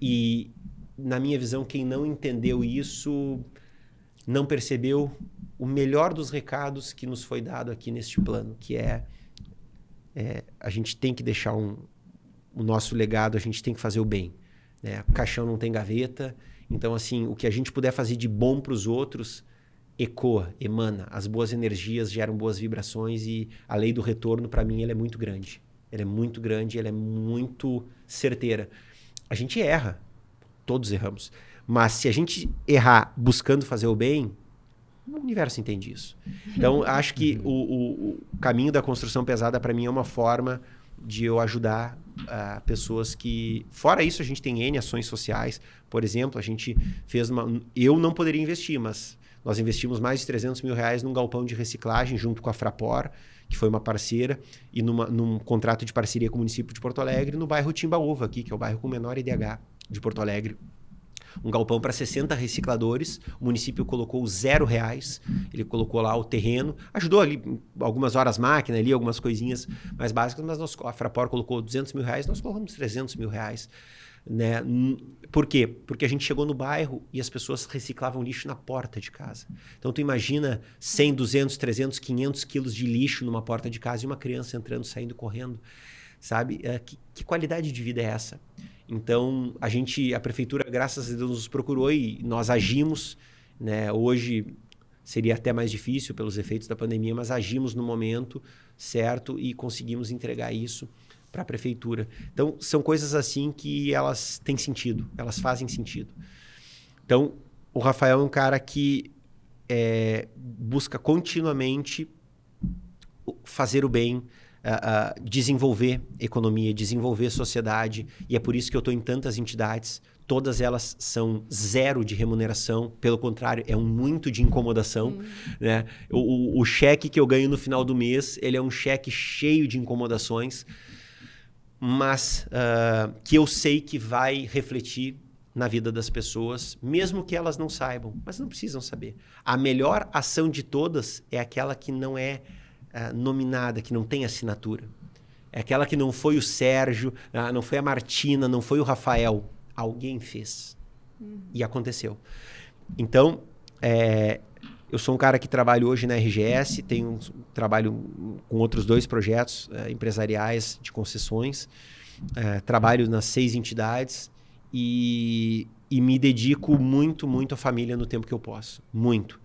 Speaker 3: E, na minha visão, quem não entendeu isso não percebeu o melhor dos recados que nos foi dado aqui neste plano, que é, é a gente tem que deixar um, o nosso legado, a gente tem que fazer o bem. Né? O caixão não tem gaveta, então assim, o que a gente puder fazer de bom para os outros ecoa, emana. As boas energias geram boas vibrações e a lei do retorno para mim ela é muito grande. Ela é muito grande, ela é muito certeira. A gente erra, todos erramos. Mas se a gente errar buscando fazer o bem, o universo entende isso. Então, uhum. acho que uhum. o, o, o caminho da construção pesada, para mim, é uma forma de eu ajudar uh, pessoas que. Fora isso, a gente tem N ações sociais. Por exemplo, a gente fez uma. Eu não poderia investir, mas nós investimos mais de 300 mil reais num galpão de reciclagem junto com a Frapor, que foi uma parceira, e numa, num contrato de parceria com o município de Porto Alegre, no bairro Timbaúva, aqui, que é o bairro com menor IDH de Porto Alegre um galpão para 60 recicladores. O município colocou zero reais. Ele colocou lá o terreno, ajudou ali algumas horas máquina ali, algumas coisinhas mais básicas, mas nós, a Frapor colocou 200 mil reais, nós colocamos 300 mil reais. Né? Por quê? Porque a gente chegou no bairro e as pessoas reciclavam lixo na porta de casa. Então tu imagina 100, 200, 300, 500 quilos de lixo numa porta de casa e uma criança entrando, saindo, correndo, sabe? É, que, que qualidade de vida é essa? Então, a gente, a prefeitura, graças a Deus, nos procurou e nós agimos. Né? Hoje seria até mais difícil pelos efeitos da pandemia, mas agimos no momento certo e conseguimos entregar isso para a prefeitura. Então, são coisas assim que elas têm sentido, elas fazem sentido. Então, o Rafael é um cara que é, busca continuamente fazer o bem, uh, uh, desenvolver economia, desenvolver sociedade. E é por isso que eu estou em tantas entidades. Todas elas são zero de remuneração, pelo contrário, é um muito de incomodação. Hum. Né? O, o, cheque que eu ganho no final do mês, ele é um cheque cheio de incomodações, mas uh, que eu sei que vai refletir na vida das pessoas, mesmo que elas não saibam, mas não precisam saber. A melhor ação de todas é aquela que não é eh, nominada, que não tem assinatura. É aquela que não foi o Sérgio, ah, não foi a Martina, não foi o Rafael. Alguém fez. Uhum. E aconteceu. Então, é, eu sou um cara que trabalho hoje na RGS, tenho um trabalho com outros dois projetos eh, empresariais de concessões, trabalho nas seis entidades e, e, me dedico muito, muito à família no tempo que eu posso. Muito.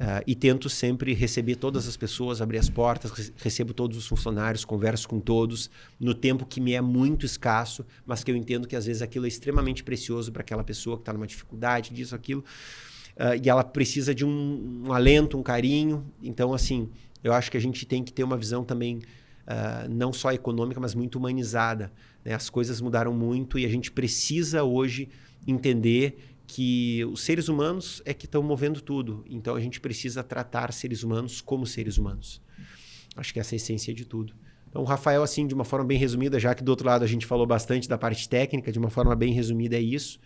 Speaker 3: Uh, e tento sempre receber todas as pessoas, abrir as portas, recebo todos os funcionários, converso com todos, no tempo que me é muito escasso, mas que eu entendo que às vezes aquilo é extremamente precioso para aquela pessoa que está numa dificuldade, disso, aquilo, uh, e ela precisa de um, um, alento, um carinho. Então, assim, eu acho que a gente tem que ter uma visão também. Uh, não só econômica, mas muito humanizada. Né? As coisas mudaram muito e a gente precisa hoje entender que os seres humanos é que estão movendo tudo. Então a gente precisa tratar seres humanos como seres humanos. Acho que essa é a essência de tudo. Então, Rafael, assim, de uma forma bem resumida, já que do outro lado a gente falou bastante da parte técnica, de uma forma bem resumida é isso,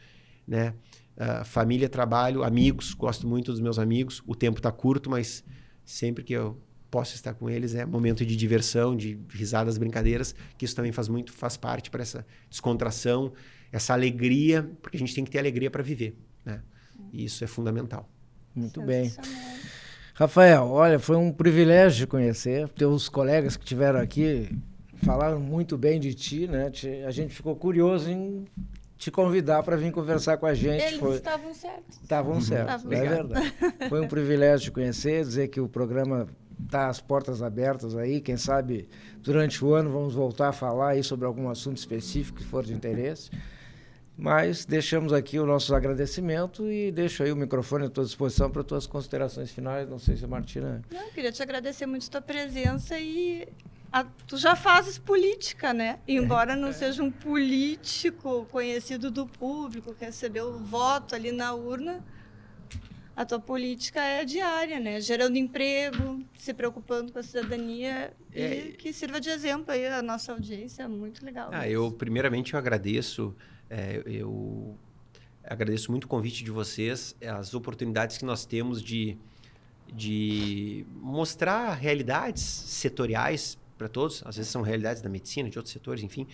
Speaker 3: né? Uh, família, trabalho, amigos, gosto muito dos meus amigos. O tempo está curto, mas sempre que eu posso estar com eles é momento de diversão, de risadas, brincadeiras, que isso também faz muito, faz parte para essa descontração essa alegria, porque a gente tem que ter alegria para viver, né? E isso é fundamental.
Speaker 1: Muito é bem. Rafael, olha, foi um privilégio conhecer teus colegas que tiveram aqui falaram muito bem de ti, né? a gente ficou curioso em te convidar para vir conversar com a gente. Eles foi... estavam certos. Estavam uhum. certos, é verdade. Foi um privilégio te conhecer, dizer que o programa está as portas abertas aí, quem sabe durante o ano vamos voltar a falar aí sobre algum assunto específico que for de interesse. Mas deixamos aqui o nosso agradecimento e deixo aí o microfone à tua disposição para tuas considerações finais. Não sei se a Martina.
Speaker 2: Não, queria te agradecer muito a tua presença e a, tu já fazes política, né? É. Embora não é. seja um político conhecido do público, que recebeu o voto ali na urna, a tua política é diária, né? Gerando emprego, se preocupando com a cidadania é, e que sirva de exemplo aí a nossa audiência, é muito legal. Ah,
Speaker 3: eu primeiramente eu agradeço é, eu agradeço muito o convite de vocês, as oportunidades que nós temos de, de mostrar realidades setoriais para todos, às vezes são realidades da medicina, de outros setores, enfim,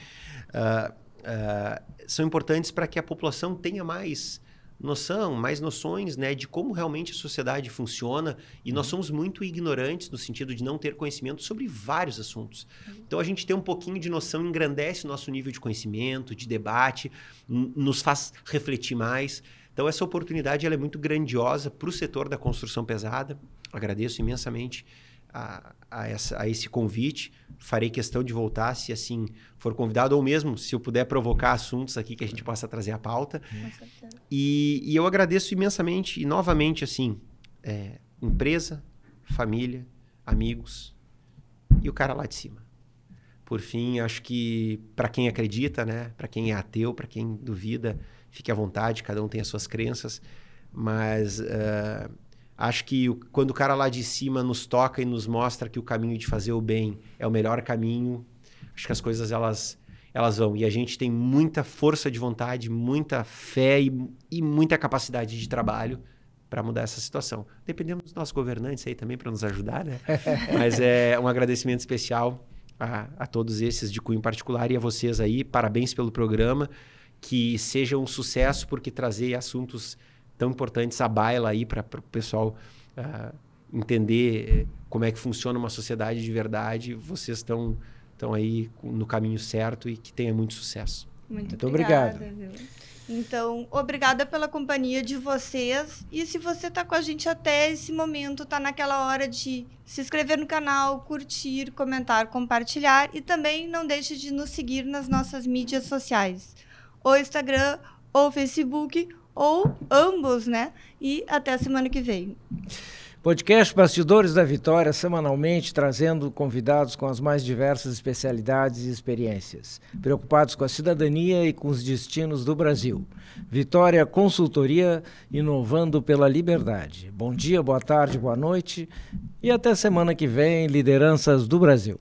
Speaker 3: uh, uh, são importantes para que a população tenha mais noção, mais noções né, de como realmente a sociedade funciona. E nós uhum. somos muito ignorantes no sentido de não ter conhecimento sobre vários assuntos. Uhum. Então, a gente ter um pouquinho de noção engrandece o nosso nível de conhecimento, de debate, nos faz refletir mais. Então, essa oportunidade ela é muito grandiosa para o setor da construção pesada. Agradeço imensamente a, a, essa, a, esse convite. Farei questão de voltar se assim for convidado, ou mesmo se eu puder provocar assuntos aqui que a gente possa trazer à pauta. E, e, eu agradeço imensamente e novamente, assim, é, empresa, família, amigos e o cara lá de cima. Por fim, acho que para quem acredita, né, para quem é ateu, para quem duvida, fique à vontade, cada um tem as suas crenças, mas. Uh, Acho que o, quando o cara lá de cima nos toca e nos mostra que o caminho de fazer o bem é o melhor caminho, acho que as coisas elas elas vão. E a gente tem muita força de vontade, muita fé e, e muita capacidade de trabalho para mudar essa situação. Dependemos dos nossos governantes aí também para nos ajudar, né? Mas é um agradecimento especial a, a todos esses de cunho particular e a vocês aí. Parabéns pelo programa. Que seja um sucesso, porque trazer assuntos tão importante essa baila aí para o pessoal uh, entender eh, como é que funciona uma sociedade de verdade. Vocês estão estão aí no caminho certo e que tenha muito sucesso. Muito, muito obrigada,
Speaker 2: obrigado. Viu? Então, obrigada pela companhia de vocês. E se você está com a gente até esse momento, está naquela hora de se inscrever no canal, curtir, comentar, compartilhar e também não deixe de nos seguir nas nossas mídias sociais, ou Instagram, ou Facebook, ou ambos, né? E até a semana que vem.
Speaker 1: Podcast Bastidores da Vitória, semanalmente trazendo convidados com as mais diversas especialidades e experiências, preocupados com a cidadania e com os destinos do Brasil. Vitória Consultoria, inovando pela liberdade. Bom dia, boa tarde, boa noite e até semana que vem, Lideranças do Brasil.